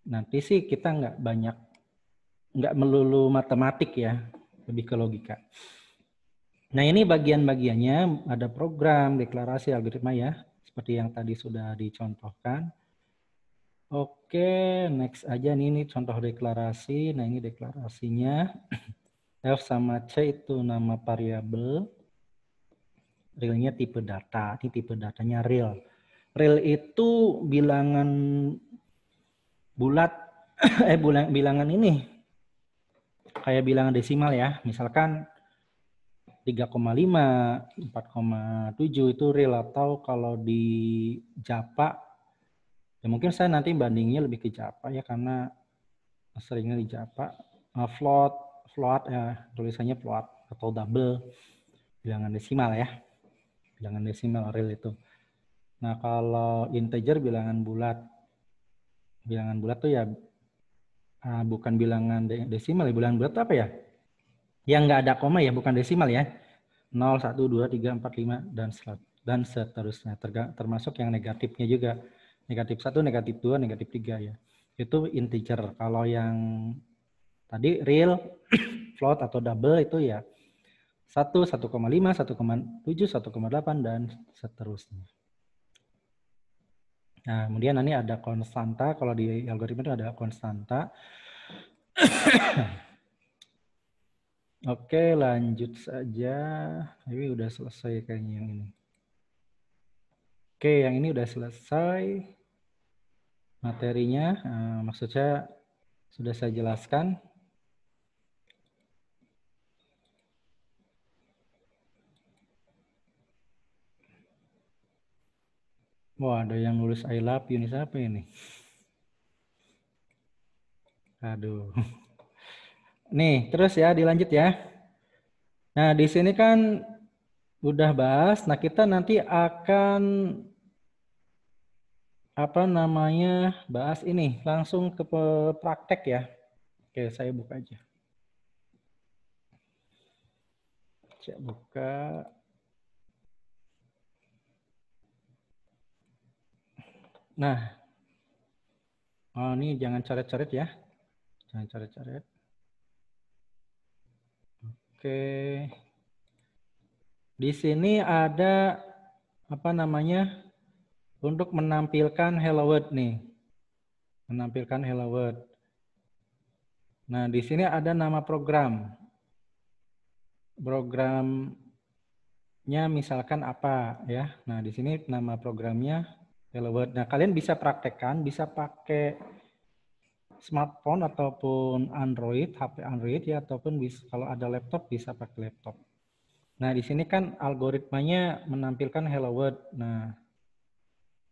S1: nanti sih kita nggak banyak nggak melulu matematik ya lebih ke logika nah ini bagian-bagiannya ada program deklarasi algoritma ya seperti yang tadi sudah dicontohkan Oke, next aja nih ini contoh deklarasi. Nah, ini deklarasinya. F sama C itu nama variabel. Realnya tipe data. Ini tipe datanya real. Real itu bilangan bulat eh bilangan ini kayak bilangan desimal ya. Misalkan 3,5, 4,7 itu real atau kalau di Japa Ya mungkin saya nanti bandingnya lebih ke Java ya karena seringnya di Java uh, float, float ya tulisannya float atau double bilangan desimal ya. Bilangan desimal real itu. Nah, kalau integer bilangan bulat bilangan bulat tuh ya uh, bukan bilangan desimal, ya, bilangan bulat apa ya? Yang nggak ada koma ya, bukan desimal ya. 0, 1, 2, 3, 4, 5, dan seterusnya. termasuk yang negatifnya juga negatif satu, negatif dua, negatif tiga ya. Itu integer. Kalau yang tadi real, float atau double itu ya 1, 1,5, 1,7, 1,8, dan seterusnya. Nah, kemudian nanti ada konstanta. Kalau di algoritma itu ada konstanta. Oke, lanjut saja. Ini udah selesai kayaknya yang ini. Oke, yang ini udah selesai materinya. Eh, maksudnya sudah saya jelaskan. Wah, ada yang nulis I love you ini siapa ini? Aduh. Nih, terus ya dilanjut ya. Nah, di sini kan udah bahas. Nah, kita nanti akan apa namanya bahas ini langsung ke praktek ya. Oke, saya buka aja. cek buka. Nah, oh, ini jangan coret-coret ya. Jangan coret-coret. Oke. Di sini ada apa namanya? untuk menampilkan hello world nih. Menampilkan hello world. Nah, di sini ada nama program. Programnya misalkan apa ya. Nah, di sini nama programnya hello world. Nah, kalian bisa praktekkan, bisa pakai smartphone ataupun Android, HP Android ya ataupun bisa, kalau ada laptop bisa pakai laptop. Nah, di sini kan algoritmanya menampilkan hello world. Nah,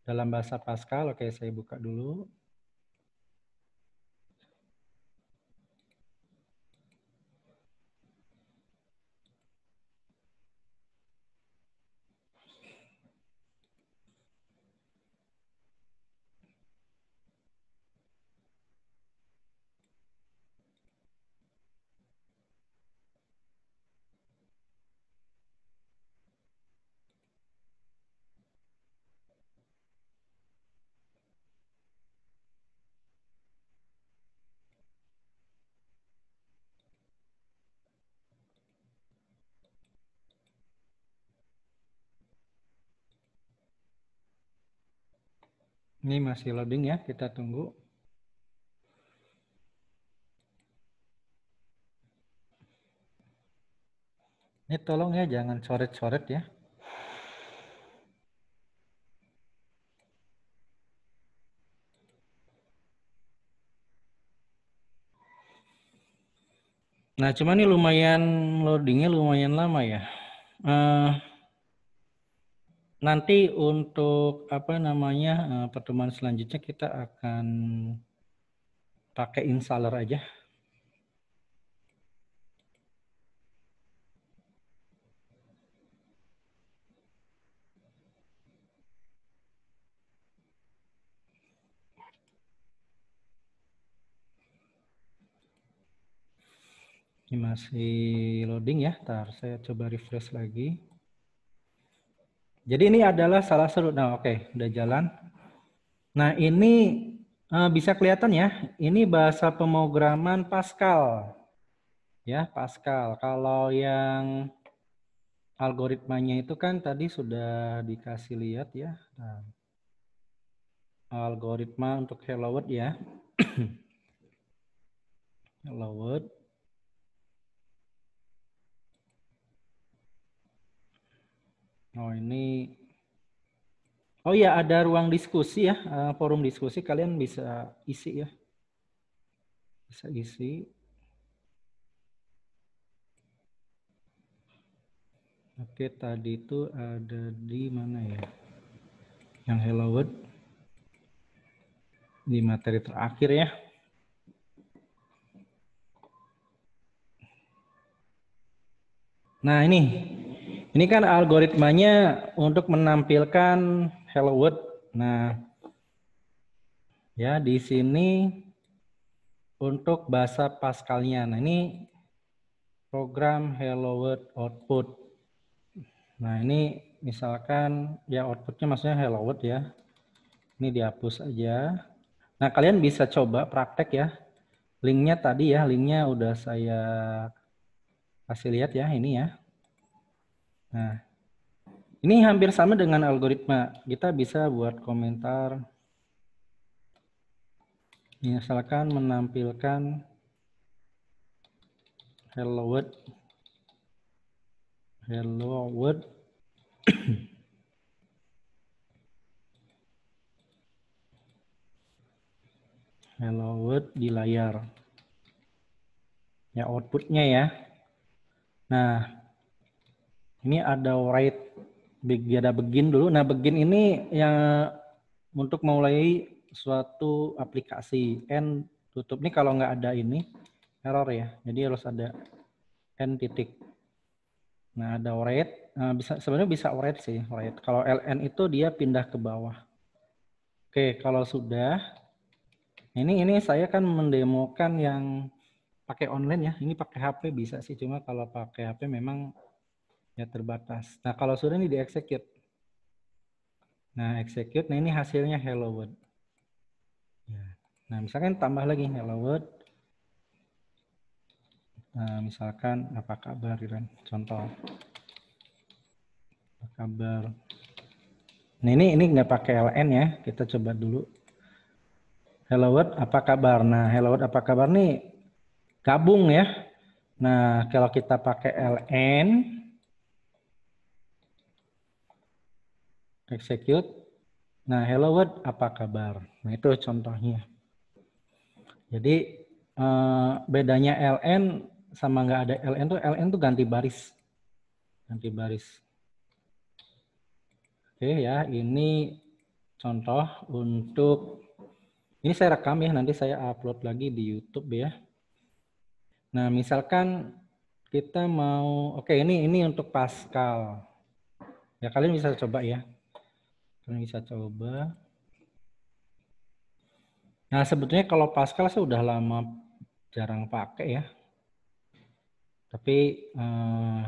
S1: dalam bahasa Pascal. Oke, saya buka dulu. Ini masih loading ya, kita tunggu. Ini tolong ya, jangan coret-coret ya. Nah, cuman ini lumayan loadingnya lumayan lama ya. Uh, nanti untuk apa namanya eh, pertemuan selanjutnya kita akan pakai installer aja. Ini masih loading ya. Ntar saya coba refresh lagi. Jadi ini adalah salah satu. Nah, oke, okay, udah jalan. Nah, ini uh, bisa kelihatan ya. Ini bahasa pemrograman Pascal. Ya, Pascal. Kalau yang algoritmanya itu kan tadi sudah dikasih lihat ya. Nah, algoritma untuk Hello World ya. Hello World. Oh ini, oh ya ada ruang diskusi ya, eh, forum diskusi kalian bisa isi ya, bisa isi. Oke tadi itu ada di mana ya, yang hello world di materi terakhir ya. Nah ini ini kan algoritmanya untuk menampilkan hello world. Nah, ya di sini untuk bahasa Pascalnya. Nah, ini program hello world output. Nah, ini misalkan ya outputnya maksudnya hello world ya. Ini dihapus aja. Nah, kalian bisa coba praktek ya. Linknya tadi ya, linknya udah saya kasih lihat ya ini ya. Nah, ini hampir sama dengan algoritma. Kita bisa buat komentar misalkan menampilkan hello world hello world hello world di layar ya outputnya ya nah ini ada write right ada begin dulu. Nah, begin ini yang untuk memulai suatu aplikasi n tutup ini kalau nggak ada ini error ya. Jadi harus ada n titik. Nah, ada write. Nah, bisa sebenarnya bisa write sih, write. Kalau ln itu dia pindah ke bawah. Oke, kalau sudah ini ini saya kan mendemokan yang pakai online ya. Ini pakai HP bisa sih, cuma kalau pakai HP memang ya terbatas. Nah kalau sudah ini di execute. Nah execute, nah ini hasilnya hello world. Ya. Nah misalkan tambah lagi hello world. Nah, misalkan apa kabar Iren? Contoh. Apa kabar? Nah ini ini nggak pakai LN ya, kita coba dulu. Hello world, apa kabar? Nah hello world, apa kabar nih? Gabung ya. Nah kalau kita pakai LN, execute. Nah, hello world, apa kabar? Nah, itu contohnya. Jadi, eh, bedanya LN sama nggak ada LN tuh, LN tuh ganti baris. Ganti baris. Oke ya, ini contoh untuk, ini saya rekam ya, nanti saya upload lagi di YouTube ya. Nah, misalkan kita mau, oke okay, ini ini untuk Pascal. Ya kalian bisa coba ya. Kalian bisa coba. Nah, sebetulnya kalau Pascal saya udah lama jarang pakai ya. Tapi eh,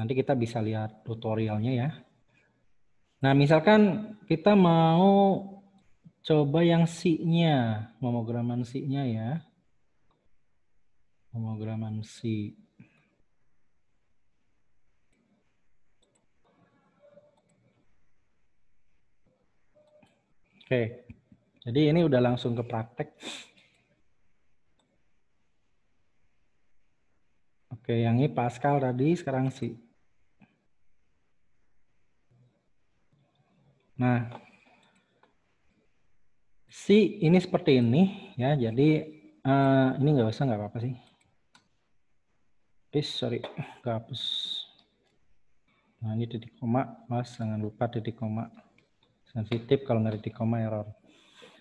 S1: nanti kita bisa lihat tutorialnya ya. Nah, misalkan kita mau coba yang C-nya, momograman C-nya ya. Memograman C. Oke, jadi ini udah langsung ke praktek. Oke, yang ini Pascal tadi, sekarang si. Nah, si ini seperti ini ya. Jadi uh, ini nggak usah nggak apa-apa sih. Pis, sorry, nggak hapus. Nah, ini titik koma, mas jangan lupa titik koma sensitif kalau di koma error.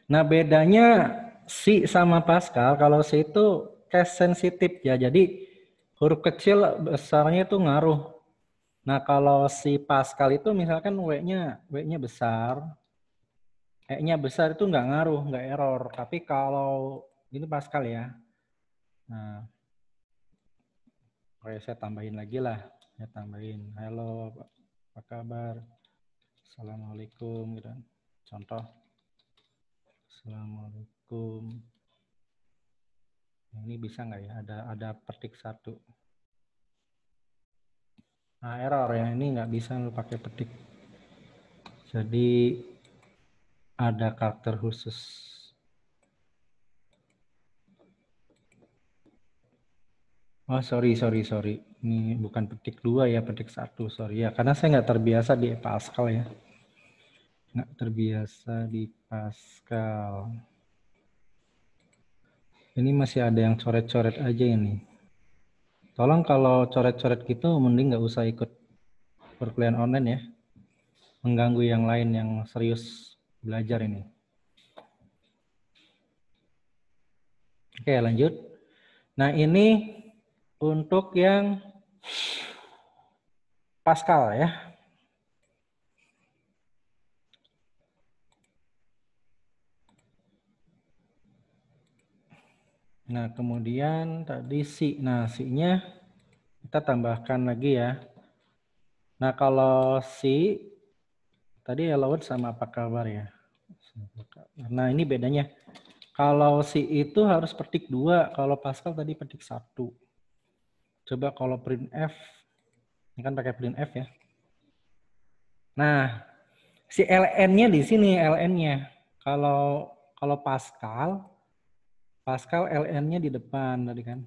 S1: Nah, bedanya si sama Pascal kalau si itu case sensitif ya. Jadi huruf kecil besarnya itu ngaruh. Nah, kalau si Pascal itu misalkan W-nya W-nya besar, E-nya besar itu nggak ngaruh, nggak error. Tapi kalau ini Pascal ya. Nah, oke saya tambahin lagi lah. Saya tambahin. Halo, apa kabar? Assalamualaikum gitu. Kan. Contoh Assalamualaikum. Nah, ini bisa nggak ya? Ada ada petik satu. Nah, error ya. Ini nggak bisa lu pakai petik. Jadi ada karakter khusus. Oh, sorry, sorry, sorry. Ini bukan petik dua ya, petik satu, sorry ya. Karena saya nggak terbiasa di Pascal ya. Nggak terbiasa di Pascal. Ini masih ada yang coret-coret aja ini. Tolong kalau coret-coret gitu, mending nggak usah ikut perkuliahan online ya. Mengganggu yang lain yang serius belajar ini. Oke lanjut. Nah ini untuk yang Pascal ya. Nah, kemudian tadi si. Nah, si-nya kita tambahkan lagi ya. Nah, kalau si tadi allowed sama apa kabar ya? Nah, ini bedanya. Kalau si itu harus petik dua, kalau Pascal tadi petik satu. Coba kalau print F, ini kan pakai print F ya. Nah, si LN-nya di sini LN-nya. Kalau kalau Pascal, Pascal LN-nya di depan tadi kan.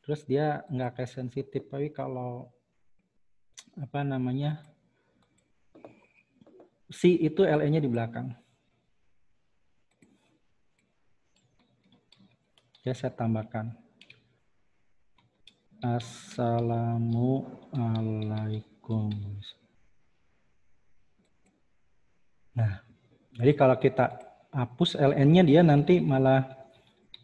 S1: Terus dia nggak kayak sensitif, tapi kalau apa namanya si itu LN-nya di belakang. Ya saya tambahkan. Assalamualaikum. Nah, jadi kalau kita hapus LN-nya dia nanti malah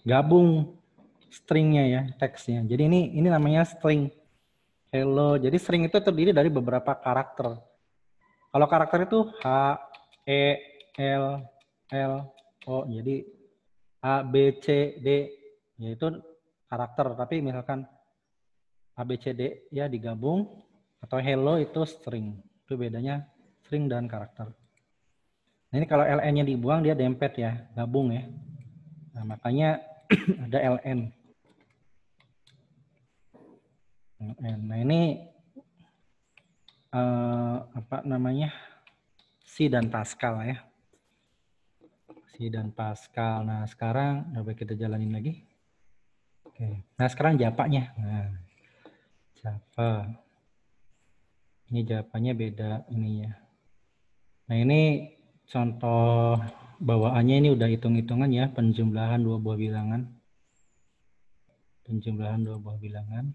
S1: gabung stringnya ya, teksnya. Jadi ini ini namanya string. Hello. Jadi string itu terdiri dari beberapa karakter. Kalau karakter itu H, E, L, L, O. Jadi A, B, C, D. Yaitu karakter. Tapi misalkan ABCD ya digabung atau hello itu string. Itu bedanya string dan karakter. Nah, ini kalau LN-nya dibuang dia dempet ya, gabung ya. Nah, makanya ada LN. LN. Nah, ini eh, apa namanya? C dan Pascal ya. C dan Pascal. Nah, sekarang coba kita jalanin lagi. Oke. Nah, sekarang japaknya. Nah, Java. Ini jawabannya beda ini ya. Nah ini contoh bawaannya ini udah hitung-hitungan ya penjumlahan dua buah bilangan. Penjumlahan dua buah bilangan.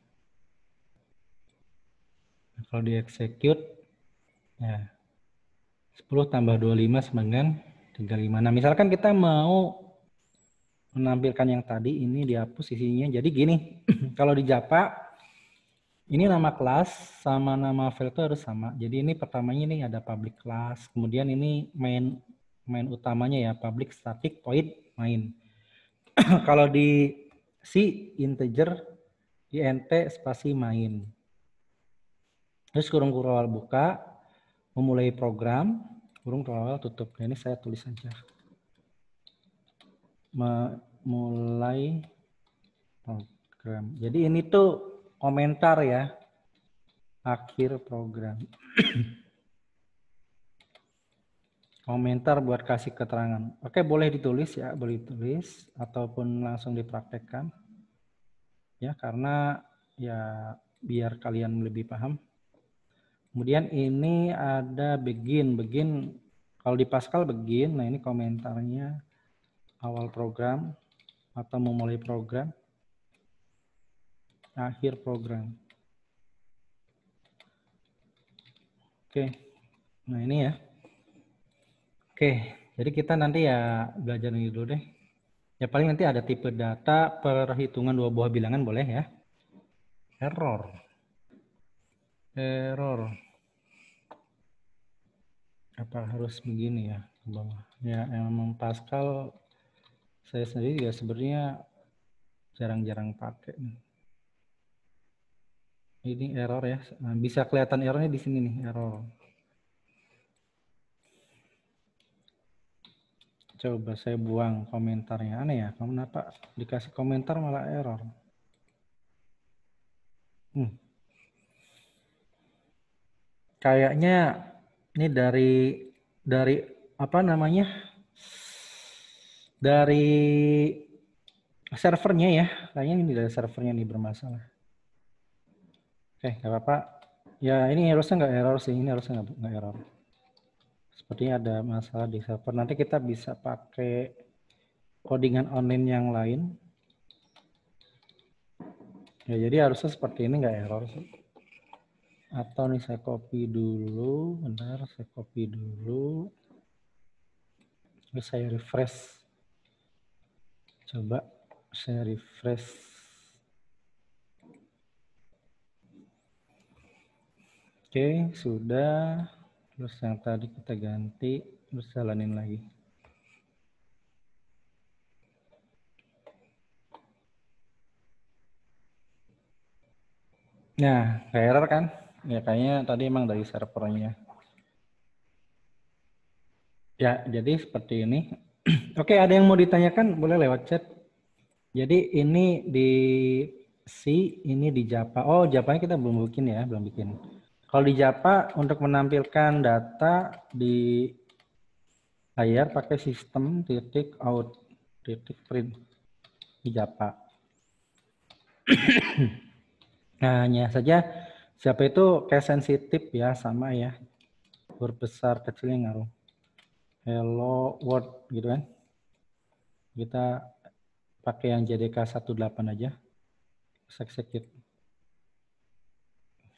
S1: Nah, kalau di execute ya 10 tambah 25 sama dengan 35. Nah, misalkan kita mau menampilkan yang tadi ini dihapus isinya. Jadi gini, kalau di Java ini nama kelas sama nama file itu harus sama. Jadi ini pertamanya ini ada public class, kemudian ini main main utamanya ya public static void main. Kalau di C integer int spasi main. Terus kurung kurawal buka, memulai program, kurung kurawal tutup. Nah, ini saya tulis saja. Memulai program. Jadi ini tuh komentar ya akhir program. komentar buat kasih keterangan. Oke, boleh ditulis ya, boleh ditulis ataupun langsung dipraktekkan. Ya, karena ya biar kalian lebih paham. Kemudian ini ada begin, begin kalau di Pascal begin, nah ini komentarnya awal program atau memulai program akhir program. Oke, nah ini ya. Oke, jadi kita nanti ya belajar ini dulu deh. Ya paling nanti ada tipe data perhitungan dua buah bilangan boleh ya. Error. Error. Apa harus begini ya Ya emang Pascal saya sendiri ya sebenarnya jarang-jarang pakai. Ini error ya. Nah, bisa kelihatan errornya di sini nih, error. Coba saya buang komentarnya. Aneh ya, kamu kenapa dikasih komentar malah error. Hmm. Kayaknya ini dari dari apa namanya? Dari servernya ya. Kayaknya ini dari servernya nih bermasalah. Oke, eh, nggak apa-apa. Ya, ini harusnya nggak error sih. Ini harusnya nggak, nggak error. Sepertinya ada masalah di server. Nanti kita bisa pakai codingan online yang lain. Ya, jadi harusnya seperti ini nggak error sih. Atau nih saya copy dulu. Bentar, saya copy dulu. Terus saya refresh. Coba saya refresh. Oke, sudah. Terus yang tadi kita ganti, terus jalanin lagi. Nah, error kan? Ya kayaknya tadi emang dari servernya. Ya, jadi seperti ini. Oke, ada yang mau ditanyakan? Boleh lewat chat. Jadi ini di C, ini di Java. Oh, java kita belum bikin ya, belum bikin. Kalau di Java untuk menampilkan data di layar pakai sistem titik out titik print di Java. nah, hanya saja siapa itu case sensitif ya sama ya. berbesar besar kecilnya ngaruh. Hello world gitu kan. Kita pakai yang JDK 18 aja. Execute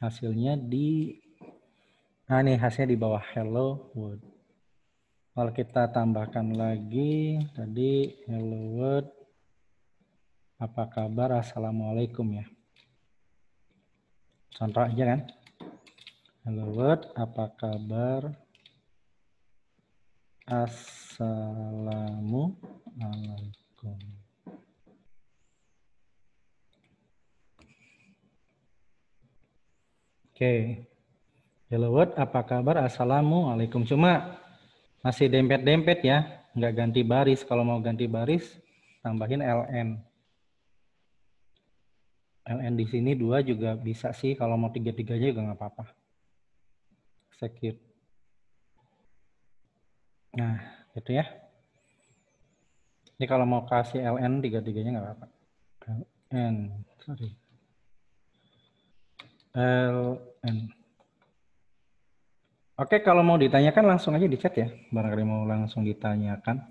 S1: hasilnya di nah ini hasilnya di bawah hello world kalau kita tambahkan lagi tadi hello world apa kabar assalamualaikum ya contoh aja kan hello world apa kabar assalamualaikum Oke. Hello ya, world, apa kabar? Assalamualaikum. Cuma masih dempet-dempet ya, nggak ganti baris. Kalau mau ganti baris, tambahin LN. LN di sini dua juga bisa sih, kalau mau tiga-tiganya juga nggak apa-apa. Sekir, Nah, gitu ya. Ini kalau mau kasih LN tiga-tiganya nggak apa-apa. LN, sorry. L Oke, kalau mau ditanyakan langsung aja di chat ya. Barangkali mau langsung ditanyakan.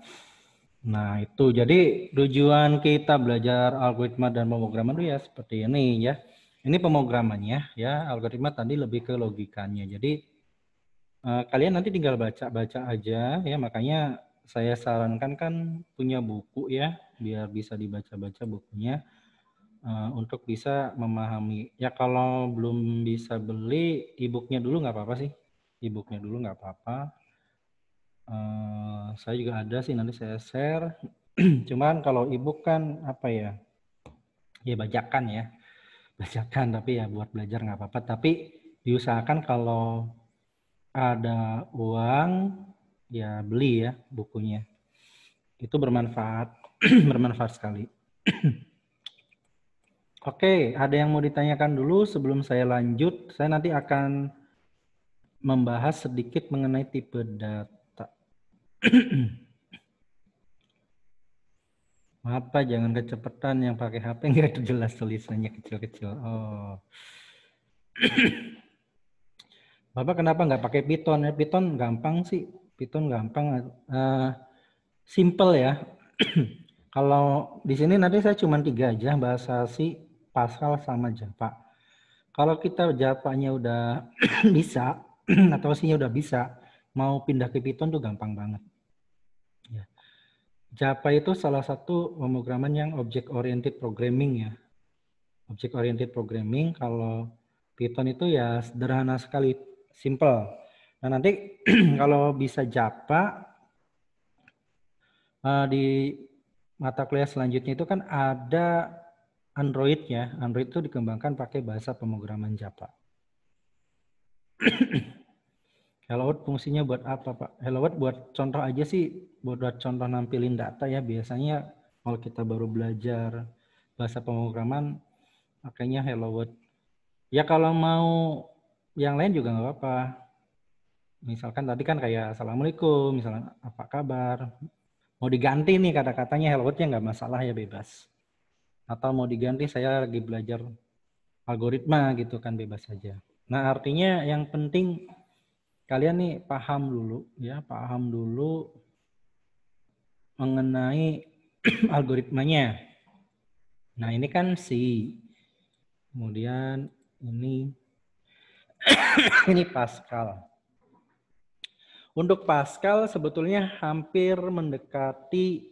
S1: Nah, itu. Jadi tujuan kita belajar algoritma dan pemrograman itu ya seperti ini ya. Ini pemrogramannya ya. Algoritma tadi lebih ke logikanya. Jadi eh, kalian nanti tinggal baca-baca aja ya. Makanya saya sarankan kan punya buku ya biar bisa dibaca-baca bukunya uh, untuk bisa memahami. Ya kalau belum bisa beli e-booknya dulu nggak apa-apa sih. E-booknya dulu nggak apa-apa. Uh, saya juga ada sih nanti saya share. Cuman kalau e-book kan apa ya? Ya bajakan ya. Bajakan tapi ya buat belajar nggak apa-apa. Tapi diusahakan kalau ada uang ya beli ya bukunya. Itu bermanfaat bermanfaat sekali. Oke, ada yang mau ditanyakan dulu sebelum saya lanjut. Saya nanti akan membahas sedikit mengenai tipe data. Maaf jangan kecepatan yang pakai HP nggak jelas tulisannya kecil-kecil. Oh. Bapak kenapa nggak pakai Python? Ya, Python gampang sih. Python gampang. Uh, simple ya. Kalau di sini nanti saya cuma tiga aja bahasa si Pasal sama Java. Kalau kita java udah bisa atau c udah bisa, mau pindah ke Python tuh gampang banget. Ya. Java itu salah satu pemrograman yang object oriented programming ya. Object oriented programming kalau Python itu ya sederhana sekali, simple. Nah nanti kalau bisa Java eh, di mata kuliah selanjutnya itu kan ada Android ya, Android itu dikembangkan pakai bahasa pemrograman Java. Hello World fungsinya buat apa Pak? Hello World buat contoh aja sih, buat, buat contoh nampilin data ya. Biasanya kalau kita baru belajar bahasa pemrograman, makanya Hello World. Ya kalau mau yang lain juga nggak apa-apa. Misalkan tadi kan kayak Assalamualaikum, misalnya apa kabar. Mau diganti nih kata-katanya Hello, ya nggak masalah ya bebas atau mau diganti saya lagi belajar algoritma gitu kan bebas saja. Nah, artinya yang penting kalian nih paham dulu ya, paham dulu mengenai algoritmanya. Nah, ini kan si kemudian ini ini Pascal. Untuk Pascal sebetulnya hampir mendekati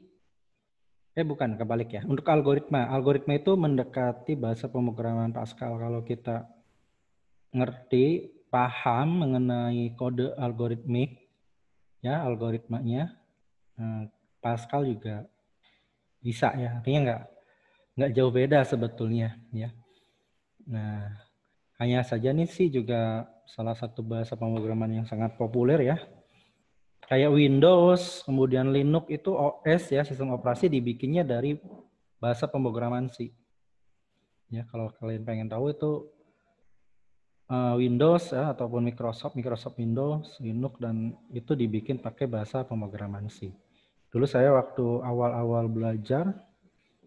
S1: Eh bukan, kebalik ya. Untuk algoritma, algoritma itu mendekati bahasa pemrograman Pascal. Kalau kita ngerti, paham mengenai kode algoritmik, ya algoritmanya, eh, Pascal juga bisa ya. Artinya nggak nggak jauh beda sebetulnya ya. Nah, hanya saja nih sih juga salah satu bahasa pemrograman yang sangat populer ya kayak Windows, kemudian Linux itu OS ya sistem operasi dibikinnya dari bahasa pemrograman C. Ya kalau kalian pengen tahu itu eh, Windows ya, ataupun Microsoft, Microsoft Windows, Linux dan itu dibikin pakai bahasa pemrograman C. Dulu saya waktu awal-awal belajar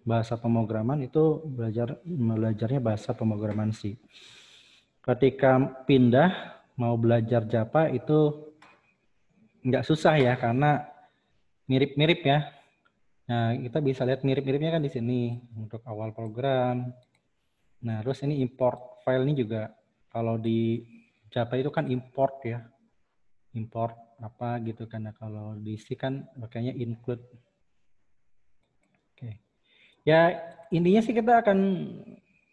S1: bahasa pemrograman itu belajar belajarnya bahasa pemrograman C. Ketika pindah mau belajar Java itu nggak susah ya karena mirip-mirip ya. Nah, kita bisa lihat mirip-miripnya kan di sini untuk awal program. Nah, terus ini import file ini juga kalau di Java itu kan import ya. Import apa gitu karena kalau di C kan makanya include. Oke. Ya, intinya sih kita akan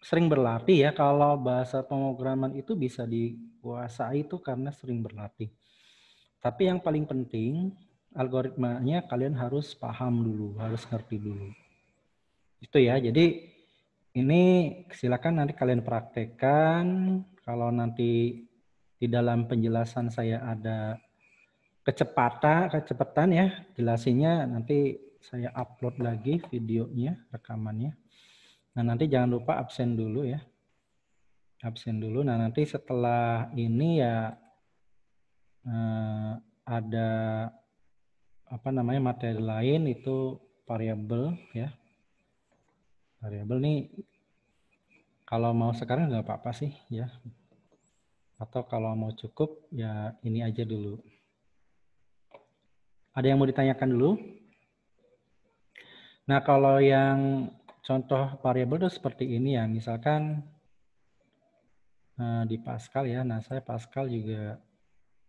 S1: sering berlatih ya. Kalau bahasa pemrograman itu bisa dikuasai itu karena sering berlatih. Tapi yang paling penting algoritmanya kalian harus paham dulu, harus ngerti dulu. Itu ya. Jadi ini silakan nanti kalian praktekkan. Kalau nanti di dalam penjelasan saya ada kecepatan, kecepatan ya, jelasinya nanti saya upload lagi videonya, rekamannya. Nah nanti jangan lupa absen dulu ya, absen dulu. Nah nanti setelah ini ya uh, ada apa namanya materi lain itu variabel ya. Variabel nih kalau mau sekarang nggak apa-apa sih ya. Atau kalau mau cukup ya ini aja dulu. Ada yang mau ditanyakan dulu? Nah, kalau yang contoh variabel itu seperti ini ya, misalkan eh, di Pascal ya. Nah, saya Pascal juga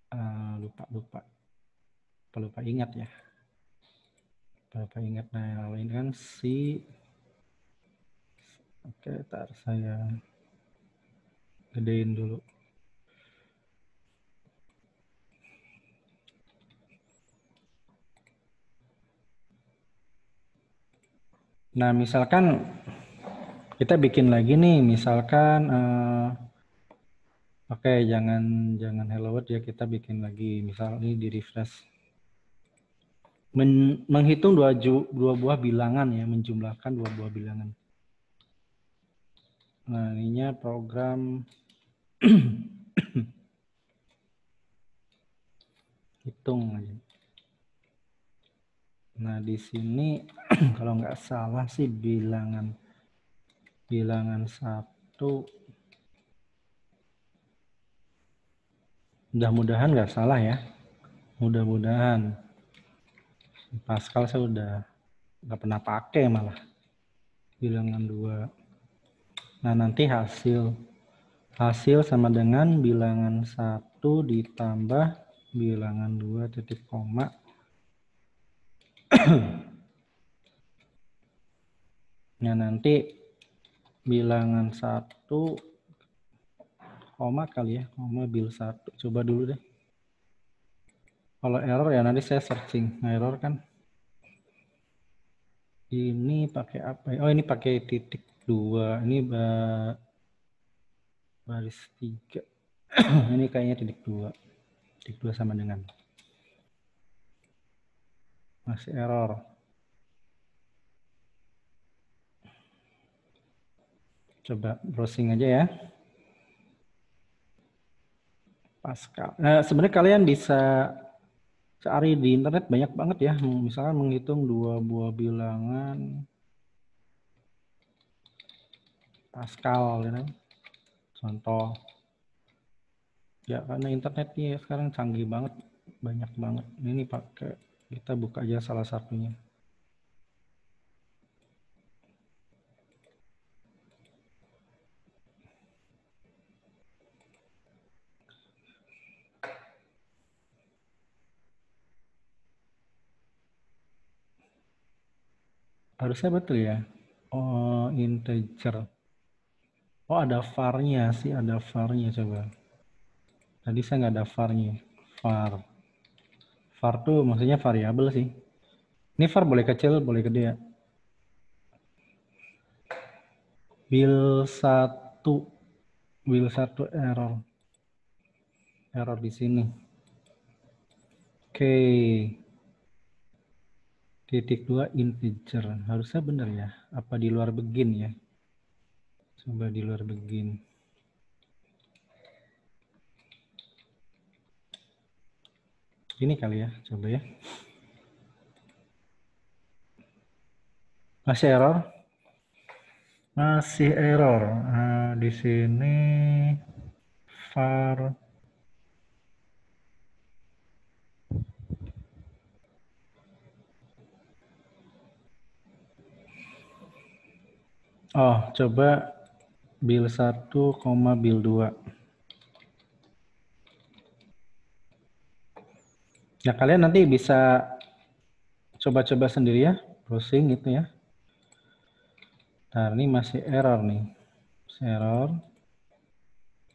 S1: Eh, lupa lupa lupa lupa ingat ya lupa ingat nah ini kan si oke tar saya gedein dulu nah misalkan kita bikin lagi nih misalkan uh, Oke, okay, jangan jangan hello world ya kita bikin lagi misal ini di refresh. Men, menghitung dua, ju, dua buah bilangan ya, menjumlahkan dua buah bilangan. Nah, ininya program hitung aja. Nah, di sini kalau nggak salah sih bilangan bilangan satu Mudah-mudahan nggak salah ya. Mudah-mudahan. Pascal saya udah nggak pernah pakai malah. Bilangan dua. Nah nanti hasil hasil sama dengan bilangan satu ditambah bilangan dua titik koma Nah nanti bilangan satu koma kali ya, koma bil 1. Coba dulu deh. Kalau error ya nanti saya searching. Nah, error kan. Ini pakai apa? Ya? Oh, ini pakai titik 2. Ini eh, baris 3. ini kayaknya titik 2. Titik 2 sama dengan. Masih error. Coba browsing aja ya. Pascal. Nah, sebenarnya kalian bisa cari di internet banyak banget ya. Misalnya menghitung dua buah bilangan Pascal, ya. Kan? contoh. Ya karena internetnya sekarang canggih banget, banyak banget. Ini pakai kita buka aja salah satunya. harusnya betul ya oh integer oh ada varnya sih ada varnya coba tadi saya nggak ada varnya var var tuh maksudnya variabel sih ini var boleh kecil boleh gede ya will satu will satu error error di sini oke okay titik dua integer harusnya benar ya apa di luar begin ya coba di luar begin ini kali ya coba ya masih error masih error nah, di sini var Oh, coba bil 1, bil 2. Ya, nah, kalian nanti bisa coba-coba sendiri ya, browsing gitu ya. Nah, ini masih error nih. Masih error.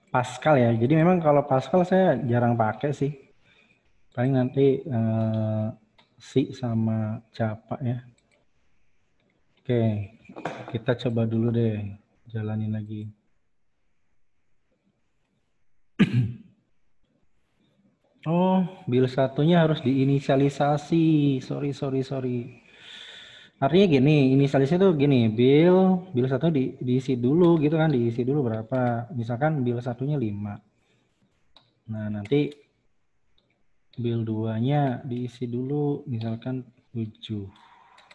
S1: Pascal ya. Jadi memang kalau Pascal saya jarang pakai sih. Paling nanti eh, si sama capa ya. Oke. Kita coba dulu deh, jalani lagi. Oh, bill satunya harus diinisialisasi. Sorry, sorry, sorry. Artinya gini, inisialisasi itu gini, bill, bill satu di, diisi dulu gitu kan, diisi dulu berapa. Misalkan bill satunya 5. Nah, nanti bill duanya diisi dulu misalkan 7.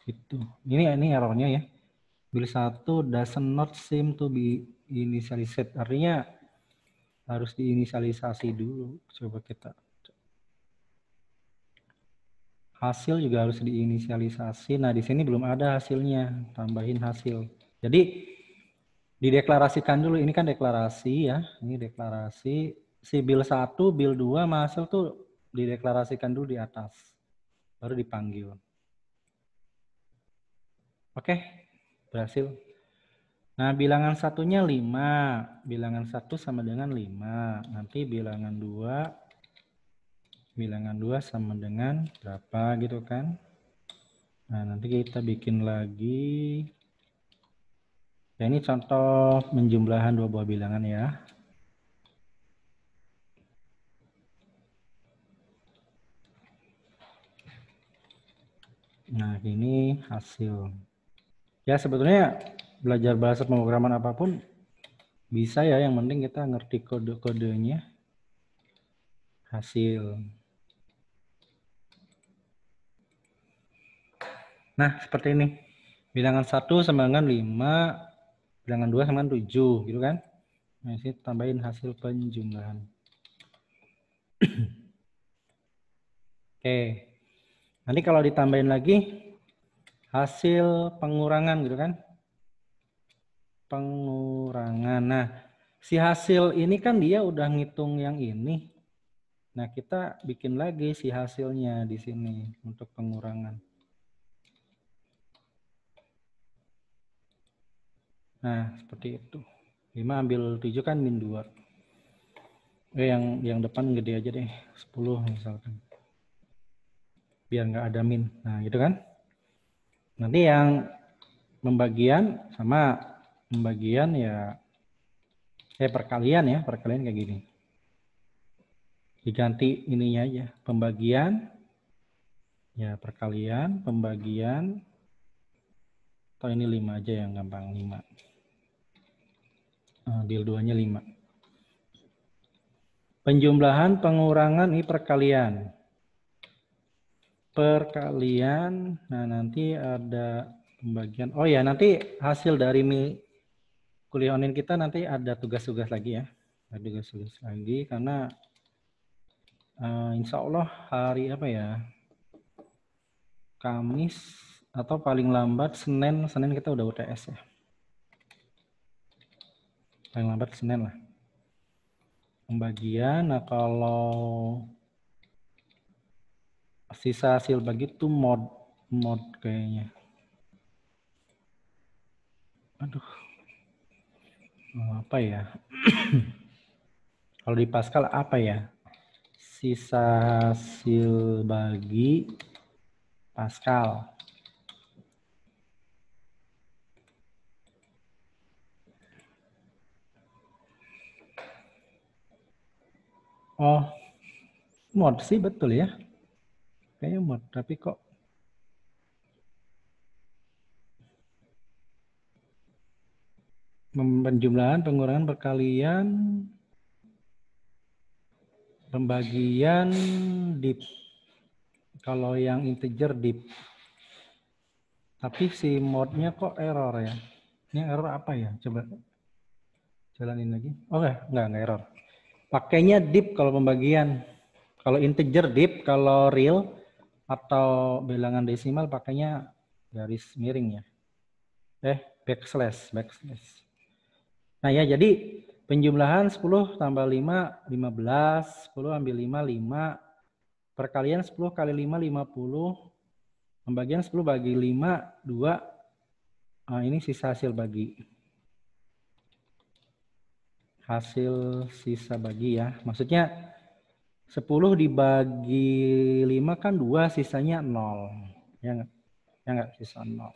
S1: Itu. Ini ini errornya ya. Bill 1 doesn't not seem to be initialized. Artinya harus diinisialisasi dulu. Coba kita hasil juga harus diinisialisasi. Nah, di sini belum ada hasilnya. Tambahin hasil. Jadi dideklarasikan dulu. Ini kan deklarasi ya. Ini deklarasi si bill 1, bill 2 sama hasil tuh dideklarasikan dulu di atas. Baru dipanggil. Oke. Okay. Berhasil. Nah, bilangan satunya 5. Bilangan 1 sama dengan 5. Nanti bilangan 2, bilangan 2 sama dengan berapa gitu kan. Nah, nanti kita bikin lagi. Ya, ini contoh menjumlahan dua buah bilangan ya. Nah, ini hasil ya sebetulnya belajar bahasa pemrograman apapun bisa ya yang penting kita ngerti kode-kodenya hasil nah seperti ini bilangan 1 sama dengan 5 bilangan 2 sama dengan 7 gitu kan nah sini tambahin hasil penjumlahan oke nanti kalau ditambahin lagi hasil pengurangan gitu kan pengurangan nah si hasil ini kan dia udah ngitung yang ini nah kita bikin lagi si hasilnya di sini untuk pengurangan nah seperti itu 5 ambil 7 kan min 2 eh, yang yang depan gede aja deh 10 misalkan biar nggak ada min nah gitu kan Nanti yang pembagian sama pembagian ya eh perkalian ya, perkalian kayak gini. Diganti ininya aja, pembagian ya perkalian, pembagian atau ini 5 aja yang gampang 5. Nah, eh, deal 2 5. Penjumlahan pengurangan i perkalian perkalian. Nah, nanti ada pembagian. Oh ya, nanti hasil dari mi kuliah online kita nanti ada tugas-tugas lagi ya. Ada tugas-tugas lagi karena uh, insya Allah hari apa ya? Kamis atau paling lambat Senin. Senin kita udah UTS ya. Paling lambat Senin lah. Pembagian, nah kalau sisa hasil bagi itu mod mod kayaknya. Aduh. Oh, apa ya? Kalau di Pascal apa ya? Sisa hasil bagi Pascal. Oh, mod sih betul ya. Kayaknya mod, tapi kok penjumlahan, pengurangan, perkalian, pembagian, di Kalau yang integer di Tapi si modnya kok error ya? Ini error apa ya? Coba jalanin lagi. Oke, oh, okay, enggak, enggak error. Pakainya deep kalau pembagian. Kalau integer deep kalau real atau bilangan desimal pakainya garis miring ya. Eh, backslash, backslash. Nah ya, jadi penjumlahan 10 tambah 5, 15, 10 ambil 5, 5, perkalian 10 kali 5, 50, pembagian 10 bagi 5, 2, nah, ini sisa hasil bagi. Hasil sisa bagi ya, maksudnya 10 dibagi 5 kan 2, sisanya 0. Ya enggak? Ya enggak Sisa 0.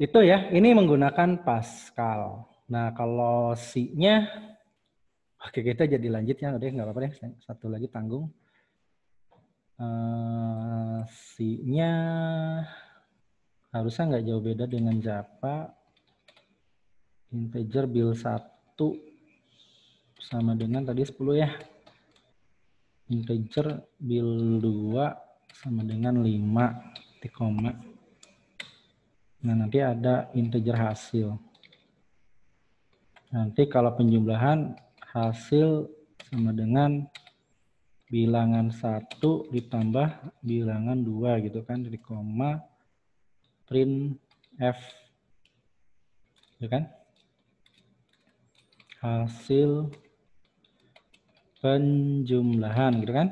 S1: Itu ya, ini menggunakan Pascal. Nah, kalau si nya oke kita jadi lanjut ya, udah nggak apa-apa deh, satu lagi tanggung. Uh, eh, C-nya harusnya nggak jauh beda dengan Java. Integer build 1 sama dengan tadi 10 ya integer bil 2 sama dengan 5 titik koma. Nah, nanti ada integer hasil. Nanti kalau penjumlahan hasil sama dengan bilangan 1 ditambah bilangan 2 gitu kan dari koma print F ya kan hasil penjumlahan gitu kan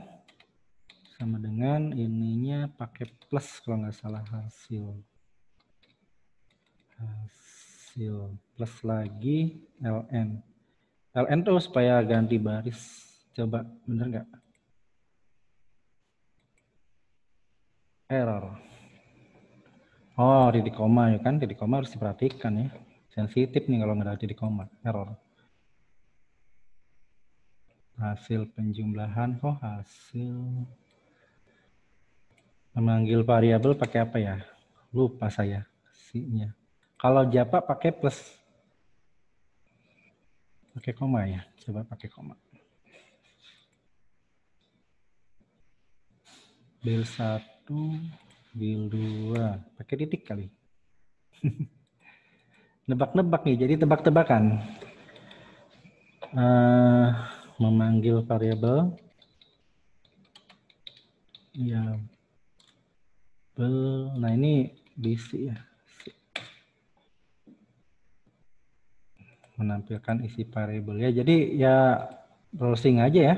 S1: sama dengan ininya pakai plus kalau nggak salah hasil hasil plus lagi ln ln tuh supaya ganti baris coba bener nggak error oh titik koma ya kan titik koma harus diperhatikan ya sensitif nih kalau nggak ada titik koma error hasil penjumlahan kok oh, hasil memanggil variabel pakai apa ya lupa saya si kalau japa pakai plus pakai koma ya coba pakai koma bil satu bil dua pakai titik kali nebak-nebak nih jadi tebak-tebakan uh, memanggil variabel ya bel nah ini bisa ya menampilkan isi variabel ya jadi ya browsing aja ya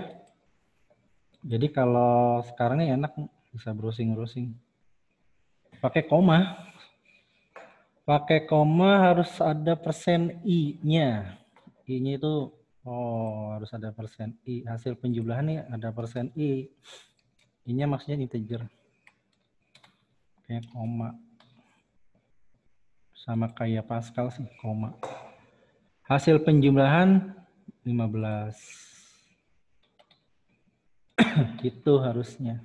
S1: jadi kalau sekarang ini enak bisa browsing browsing pakai koma pakai koma harus ada persen i nya i nya itu Oh, harus ada persen i. Hasil penjumlahan nih ada persen i. ini maksudnya integer. Kayak koma. Sama kayak Pascal sih, koma. Hasil penjumlahan 15. Itu harusnya.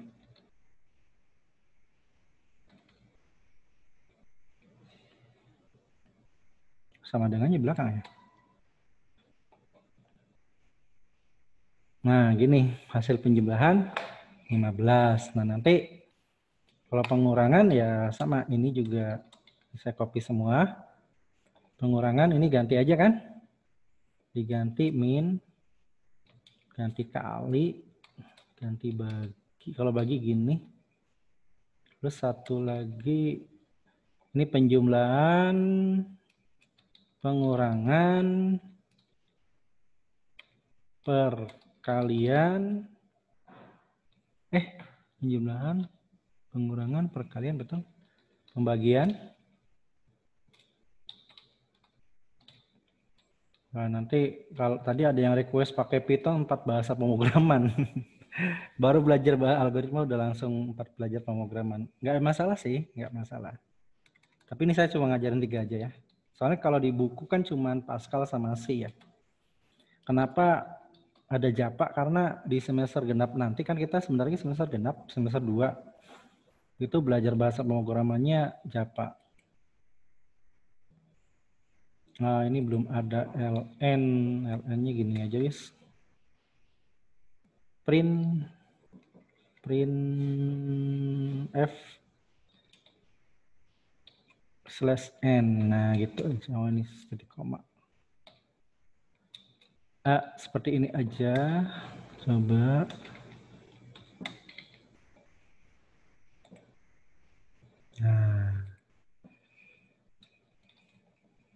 S1: Sama dengannya belakang ya. Nah, gini hasil penjumlahan 15. Nah, nanti kalau pengurangan ya sama, ini juga saya copy semua. Pengurangan ini ganti aja kan? Diganti min, ganti kali, ganti bagi. Kalau bagi gini. Terus satu lagi, ini penjumlahan, pengurangan, per kalian eh penjumlahan pengurangan perkalian betul pembagian nah nanti kalau tadi ada yang request pakai Python empat bahasa pemrograman baru belajar bahasa algoritma udah langsung empat belajar pemrograman nggak masalah sih nggak masalah tapi ini saya cuma ngajarin tiga aja ya soalnya kalau di buku kan cuma Pascal sama C ya kenapa ada japa karena di semester genap nanti kan kita sebenarnya semester genap semester 2 itu belajar bahasa pemrogramannya japa Nah, ini belum ada LN. LN-nya gini aja, guys. Print print F slash N. Nah, gitu. oh, ini jadi koma uh, seperti ini aja. Coba. Nah.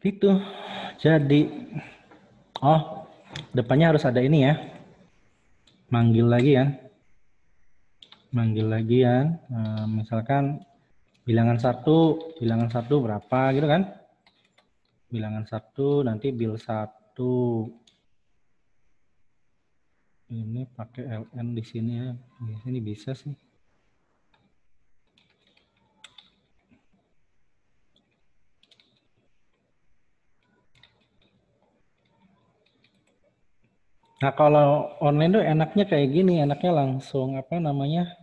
S1: Itu. Jadi. Oh, depannya harus ada ini ya. Manggil lagi ya. Manggil lagi ya. Nah, misalkan bilangan satu, bilangan satu berapa gitu kan? Bilangan satu, nanti bil satu ini pakai ln di sini ya iya, ini bisa sih Nah kalau online tuh enaknya kayak gini, enaknya langsung apa namanya,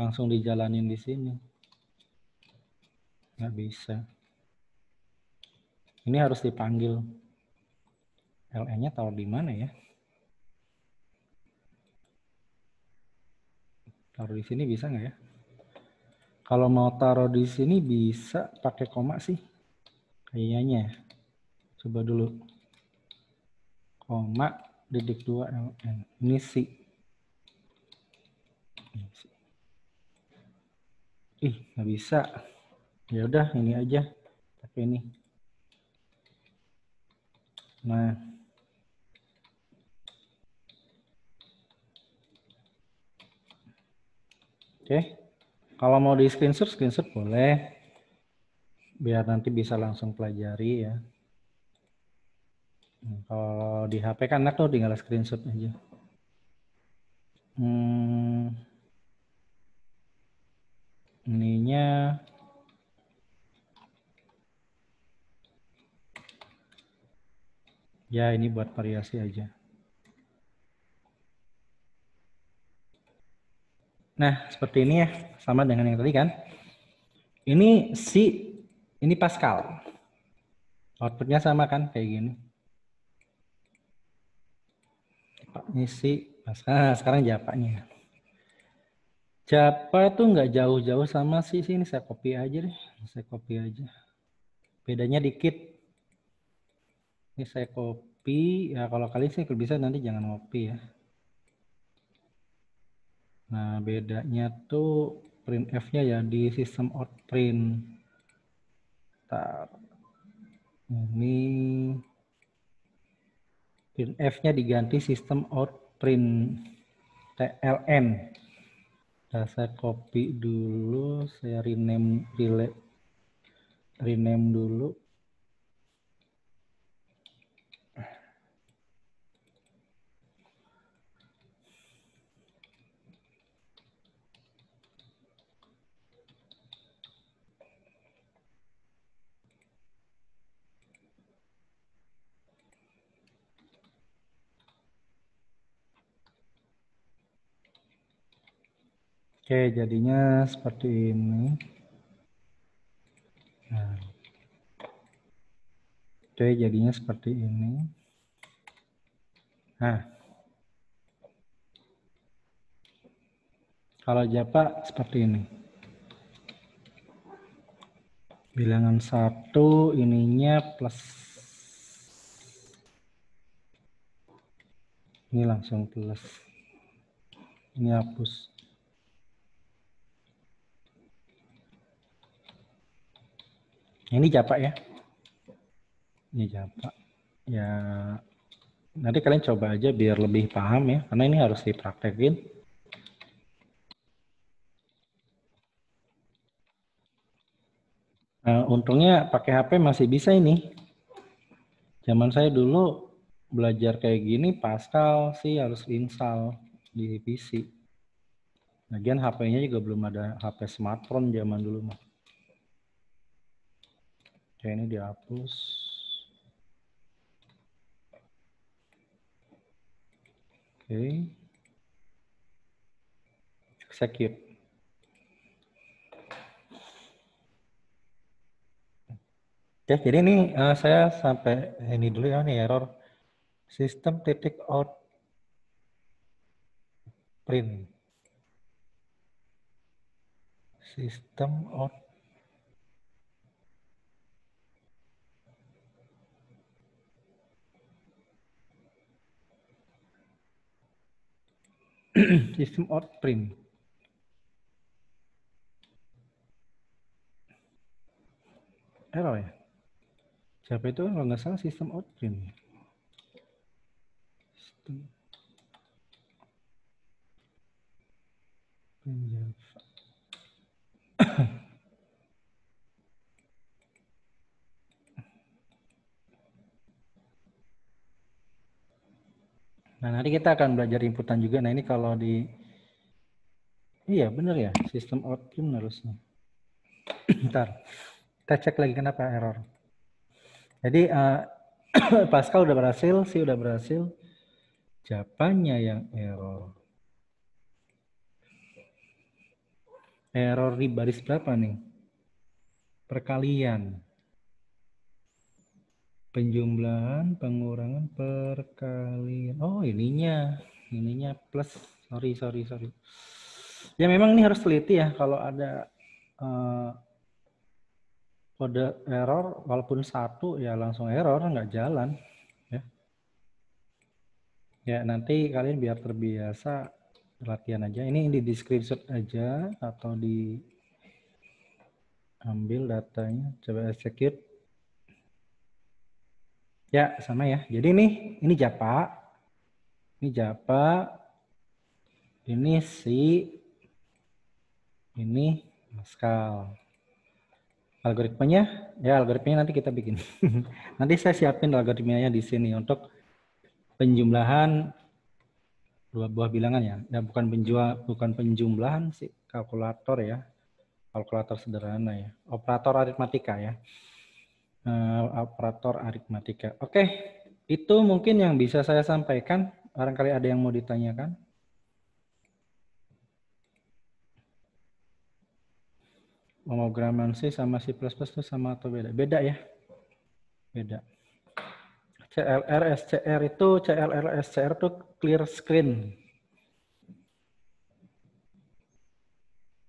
S1: langsung dijalanin di sini. Nggak bisa. Ini harus dipanggil. LN-nya tahu di mana ya? Taruh di sini bisa nggak ya? Kalau mau taruh di sini bisa pakai koma sih. Kayaknya. Coba dulu. Koma didik 2 LN. Ini sih. Ih, nggak bisa. Ya udah, ini aja. Pakai ini. Nah, Oke. Kalau mau di screenshot, screenshot boleh. Biar nanti bisa langsung pelajari ya. Hmm, kalau di HP kan enak tuh tinggal screenshot aja. Hmm, ininya ya ini buat variasi aja. Nah, seperti ini ya, sama dengan yang tadi kan. Ini si, ini Pascal. Outputnya sama kan, kayak gini. Ini si Pascal. Nah, sekarang Japanya. Japa tuh nggak jauh-jauh sama si ini Saya copy aja deh. Saya copy aja. Bedanya dikit. Ini saya copy. Ya kalau kalian sih bisa nanti jangan copy ya. Nah, bedanya tuh print f nya ya di sistem print Bentar. Ini print f nya diganti sistem outprint TLN. Nah, saya copy dulu, saya rename relay rename dulu Oke, jadinya seperti ini. Nah. Oke, jadinya seperti ini. Nah. Kalau Japa seperti ini. Bilangan satu ininya plus ini langsung plus ini hapus Ini Japa ya. Ini Japa. Ya nanti kalian coba aja biar lebih paham ya karena ini harus dipraktekin. Nah, untungnya pakai HP masih bisa ini. Zaman saya dulu belajar kayak gini Pascal sih harus install di PC. Lagian HP-nya juga belum ada HP smartphone zaman dulu mah ya ini dihapus oke okay. execute oke jadi ini uh, saya sampai ini dulu ya nih error sistem titik out print sistem out sistem out print. Error ya? Siapa itu? Kalau nggak salah sistem out print. Sistem print Java. Nah, nanti kita akan belajar inputan juga. Nah, ini kalau di Iya, benar ya. Sistem outcome harusnya. Bentar. Kita cek lagi kenapa error. Jadi uh, Pascal udah berhasil, sih udah berhasil. Jawabannya yang error. Error di baris berapa nih? Perkalian penjumlahan pengurangan perkalian oh ininya ininya plus sorry sorry sorry ya memang ini harus teliti ya kalau ada uh, kode error walaupun satu ya langsung error nggak jalan ya ya nanti kalian biar terbiasa latihan aja ini di description aja atau di ambil datanya coba execute Ya, sama ya. Jadi nih, ini Japa. Ini Japa. Ini si ini Pascal. Algoritmanya, ya algoritmanya nanti kita bikin. nanti saya siapin algoritmanya di sini untuk penjumlahan dua buah bilangan ya. Dan ya, bukan penjual, bukan penjumlahan sih, kalkulator ya. Kalkulator sederhana ya. Operator aritmatika ya uh, operator aritmatika. Oke, okay. itu mungkin yang bisa saya sampaikan. Barangkali ada yang mau ditanyakan. Homograman C sama C++ itu sama atau beda? Beda ya. Beda. CLR, SCR itu, CLR, SCR itu clear screen.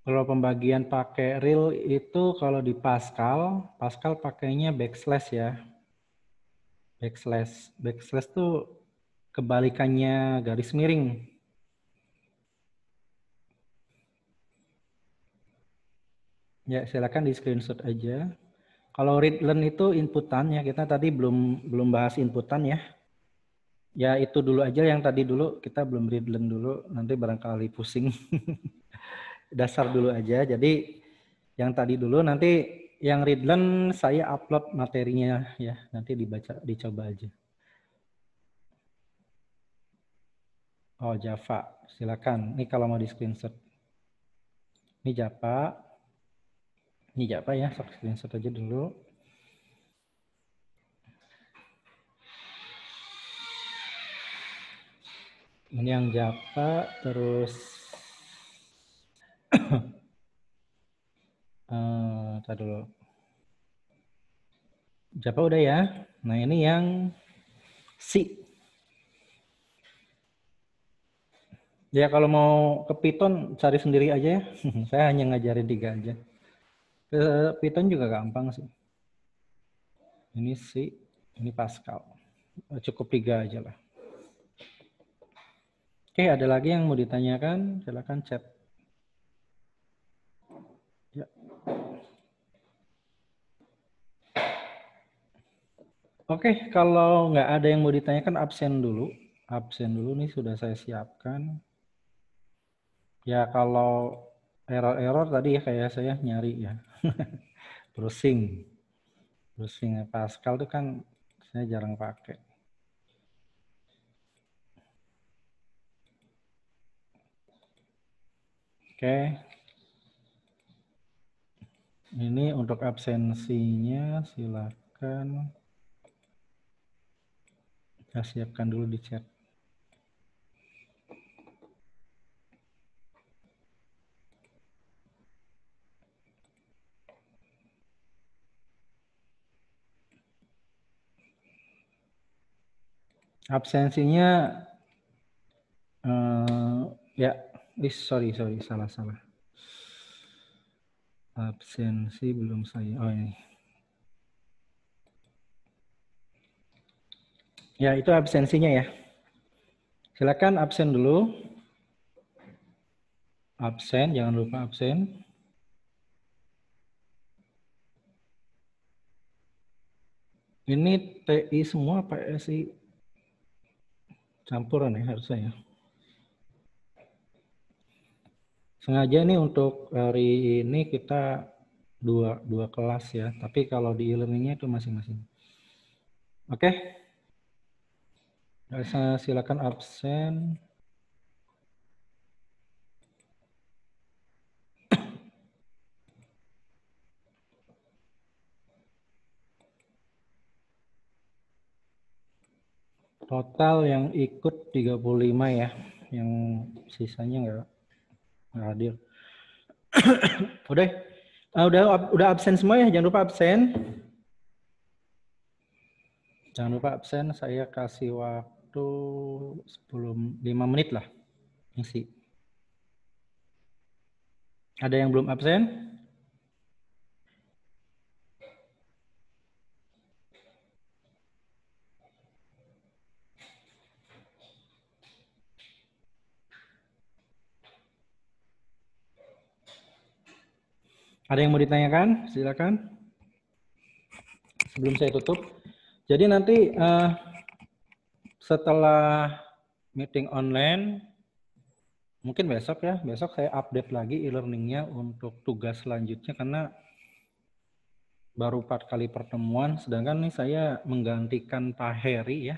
S1: Kalau pembagian pakai real itu kalau di Pascal, Pascal pakainya backslash ya. Backslash. Backslash tuh kebalikannya garis miring. Ya, silakan di screenshot aja. Kalau read learn itu inputan ya, kita tadi belum belum bahas inputan ya. Ya itu dulu aja yang tadi dulu kita belum read learn dulu, nanti barangkali pusing. dasar dulu aja. Jadi yang tadi dulu nanti yang Ridlan saya upload materinya ya. Nanti dibaca dicoba aja. Oh, Java. Silakan. Ini kalau mau di screenshot. Ini Java. Ini Java ya, sok screenshot aja dulu. Ini yang Java, terus Uh, dulu. Siapa udah ya. Nah ini yang C. Ya kalau mau ke Python cari sendiri aja ya. Saya hanya ngajarin tiga aja. Ke Python juga gampang sih. Ini C, ini Pascal. Eh, cukup tiga aja lah. Oke, ada lagi yang mau ditanyakan? Silakan chat. Oke, okay, kalau nggak ada yang mau ditanyakan, absen dulu. Absen dulu nih sudah saya siapkan. Ya kalau error-error tadi ya kayak saya nyari ya. browsing. Browsing ya, Pascal itu kan saya jarang pakai. Oke, ini untuk absensinya silakan kita siapkan dulu di chat. absensinya uh, ya sorry sorry salah salah absensi belum saya oh ini ya itu absensinya ya silakan absen dulu absen jangan lupa absen ini TI semua PSI campuran ya harusnya ya sengaja nih untuk hari ini kita dua dua kelas ya tapi kalau di e-learningnya itu masing-masing oke okay. silakan absen total yang ikut 35 ya yang sisanya enggak nggak hadir. udah, uh, udah, udah absen semua ya. Jangan lupa absen. Jangan lupa absen. Saya kasih waktu sebelum lima menit lah. Isi. Ada yang belum absen? Ada yang mau ditanyakan? Silakan. Sebelum saya tutup. Jadi nanti uh, setelah meeting online, mungkin besok ya, besok saya update lagi e-learningnya untuk tugas selanjutnya karena baru empat kali pertemuan, sedangkan nih saya menggantikan Pak Heri ya.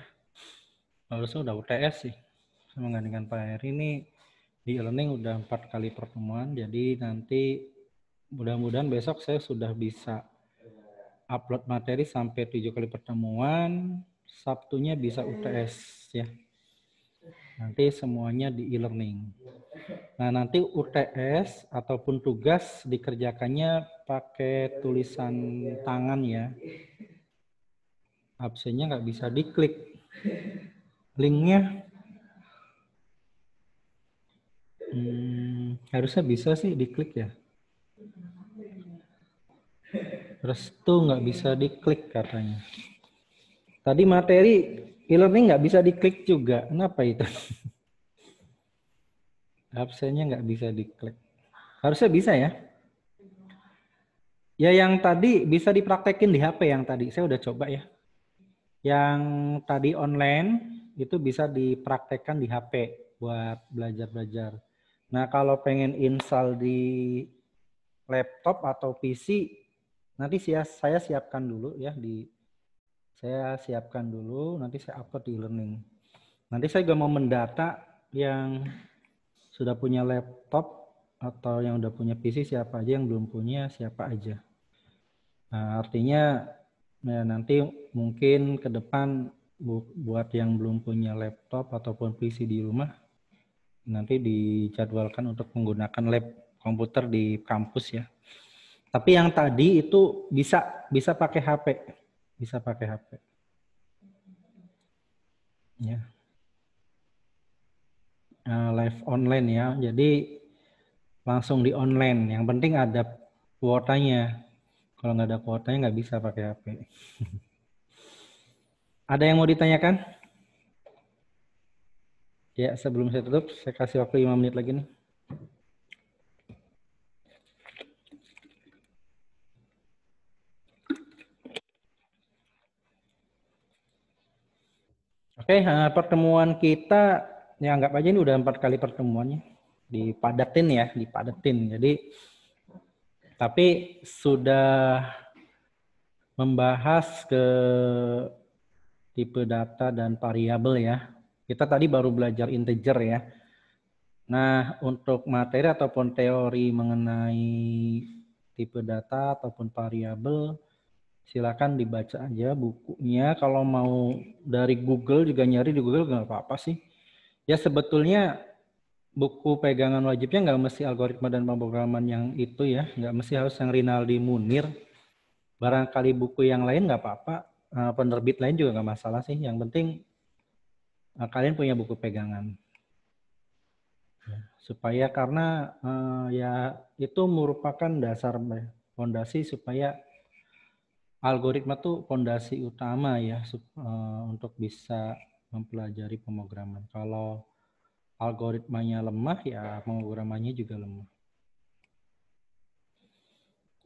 S1: Lalu saya udah UTS sih. Saya menggantikan Pak Heri ini di e-learning udah empat kali pertemuan, jadi nanti Mudah-mudahan besok saya sudah bisa upload materi sampai tujuh kali pertemuan. Sabtunya bisa iya. UTS ya. Nanti semuanya di e-learning. Nah nanti UTS ataupun tugas dikerjakannya pakai tulisan tangan ya. Absennya nggak bisa diklik. Linknya hmm, harusnya bisa sih diklik ya. Restu nggak bisa diklik katanya. Tadi materi e-learning nggak bisa diklik juga. Kenapa itu? Absennya nggak bisa diklik. Harusnya bisa ya. Ya yang tadi bisa dipraktekin di HP yang tadi. Saya udah coba ya. Yang tadi online itu bisa dipraktekkan di HP buat belajar-belajar. Nah kalau pengen install di laptop atau PC Nanti saya siapkan dulu ya di saya siapkan dulu, nanti saya upload di learning. Nanti saya juga mau mendata yang sudah punya laptop atau yang udah punya PC siapa aja yang belum punya siapa aja. Nah, artinya ya nanti mungkin ke depan buat yang belum punya laptop ataupun PC di rumah nanti dijadwalkan untuk menggunakan lab komputer di kampus ya. Tapi yang tadi itu bisa bisa pakai HP, bisa pakai HP. Ya. Uh, live online ya. Jadi langsung di online. Yang penting ada kuotanya. Kalau nggak ada kuotanya nggak bisa pakai HP. ada yang mau ditanyakan? Ya, sebelum saya tutup, saya kasih waktu 5 menit lagi nih. Oke, okay, eh, pertemuan kita ya anggap aja ini udah empat kali pertemuannya dipadatin ya, dipadatin. Jadi tapi sudah membahas ke tipe data dan variabel ya. Kita tadi baru belajar integer ya. Nah, untuk materi ataupun teori mengenai tipe data ataupun variabel silakan dibaca aja bukunya. Kalau mau dari Google juga nyari di Google nggak apa-apa sih. Ya sebetulnya buku pegangan wajibnya nggak mesti algoritma dan pemrograman yang itu ya, nggak mesti harus yang Rinaldi Munir. Barangkali buku yang lain nggak apa-apa, eh, penerbit lain juga nggak masalah sih. Yang penting eh, kalian punya buku pegangan supaya karena eh, ya itu merupakan dasar fondasi supaya algoritma tuh fondasi utama ya eh, untuk bisa mempelajari pemrograman. Kalau algoritmanya lemah ya pemrogramannya juga lemah.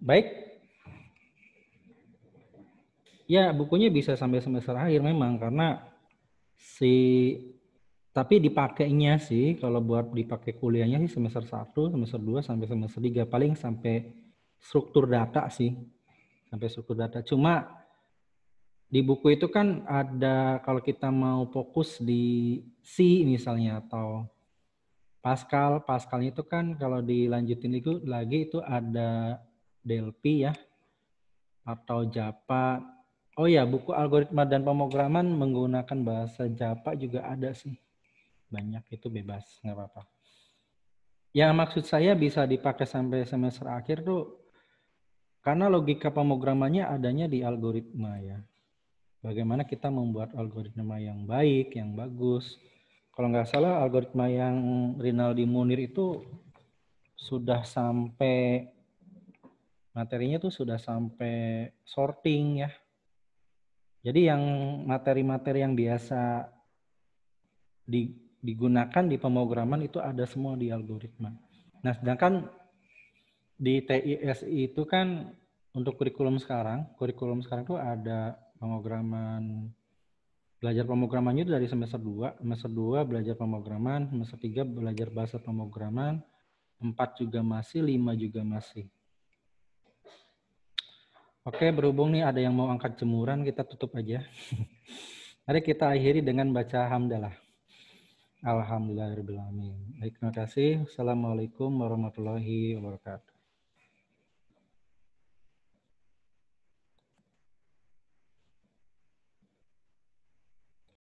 S1: Baik. Ya, bukunya bisa sampai semester akhir memang karena si tapi dipakainya sih kalau buat dipakai kuliahnya sih semester 1, semester 2 sampai semester 3 paling sampai struktur data sih sampai struktur data. Cuma di buku itu kan ada kalau kita mau fokus di C misalnya atau Pascal, Pascal itu kan kalau dilanjutin itu lagi itu ada Delphi ya atau Java. Oh ya, buku algoritma dan pemrograman menggunakan bahasa Java juga ada sih. Banyak itu bebas, nggak apa-apa. Yang maksud saya bisa dipakai sampai semester akhir tuh karena logika pemrogramannya adanya di algoritma ya. Bagaimana kita membuat algoritma yang baik, yang bagus. Kalau nggak salah algoritma yang Rinaldi Munir itu sudah sampai materinya tuh sudah sampai sorting ya. Jadi yang materi-materi yang biasa digunakan di pemrograman itu ada semua di algoritma. Nah, sedangkan di TIS itu kan untuk kurikulum sekarang, kurikulum sekarang itu ada pemrograman belajar pemrogramannya itu dari semester 2, semester 2 belajar pemrograman, semester 3 belajar bahasa pemrograman, 4 juga masih, 5 juga masih. Oke, berhubung nih ada yang mau angkat jemuran, kita tutup aja. Mari kita akhiri dengan baca hamdalah. Alhamdulillahirrahmanirrahim. Baik, terima kasih. Assalamualaikum warahmatullahi wabarakatuh.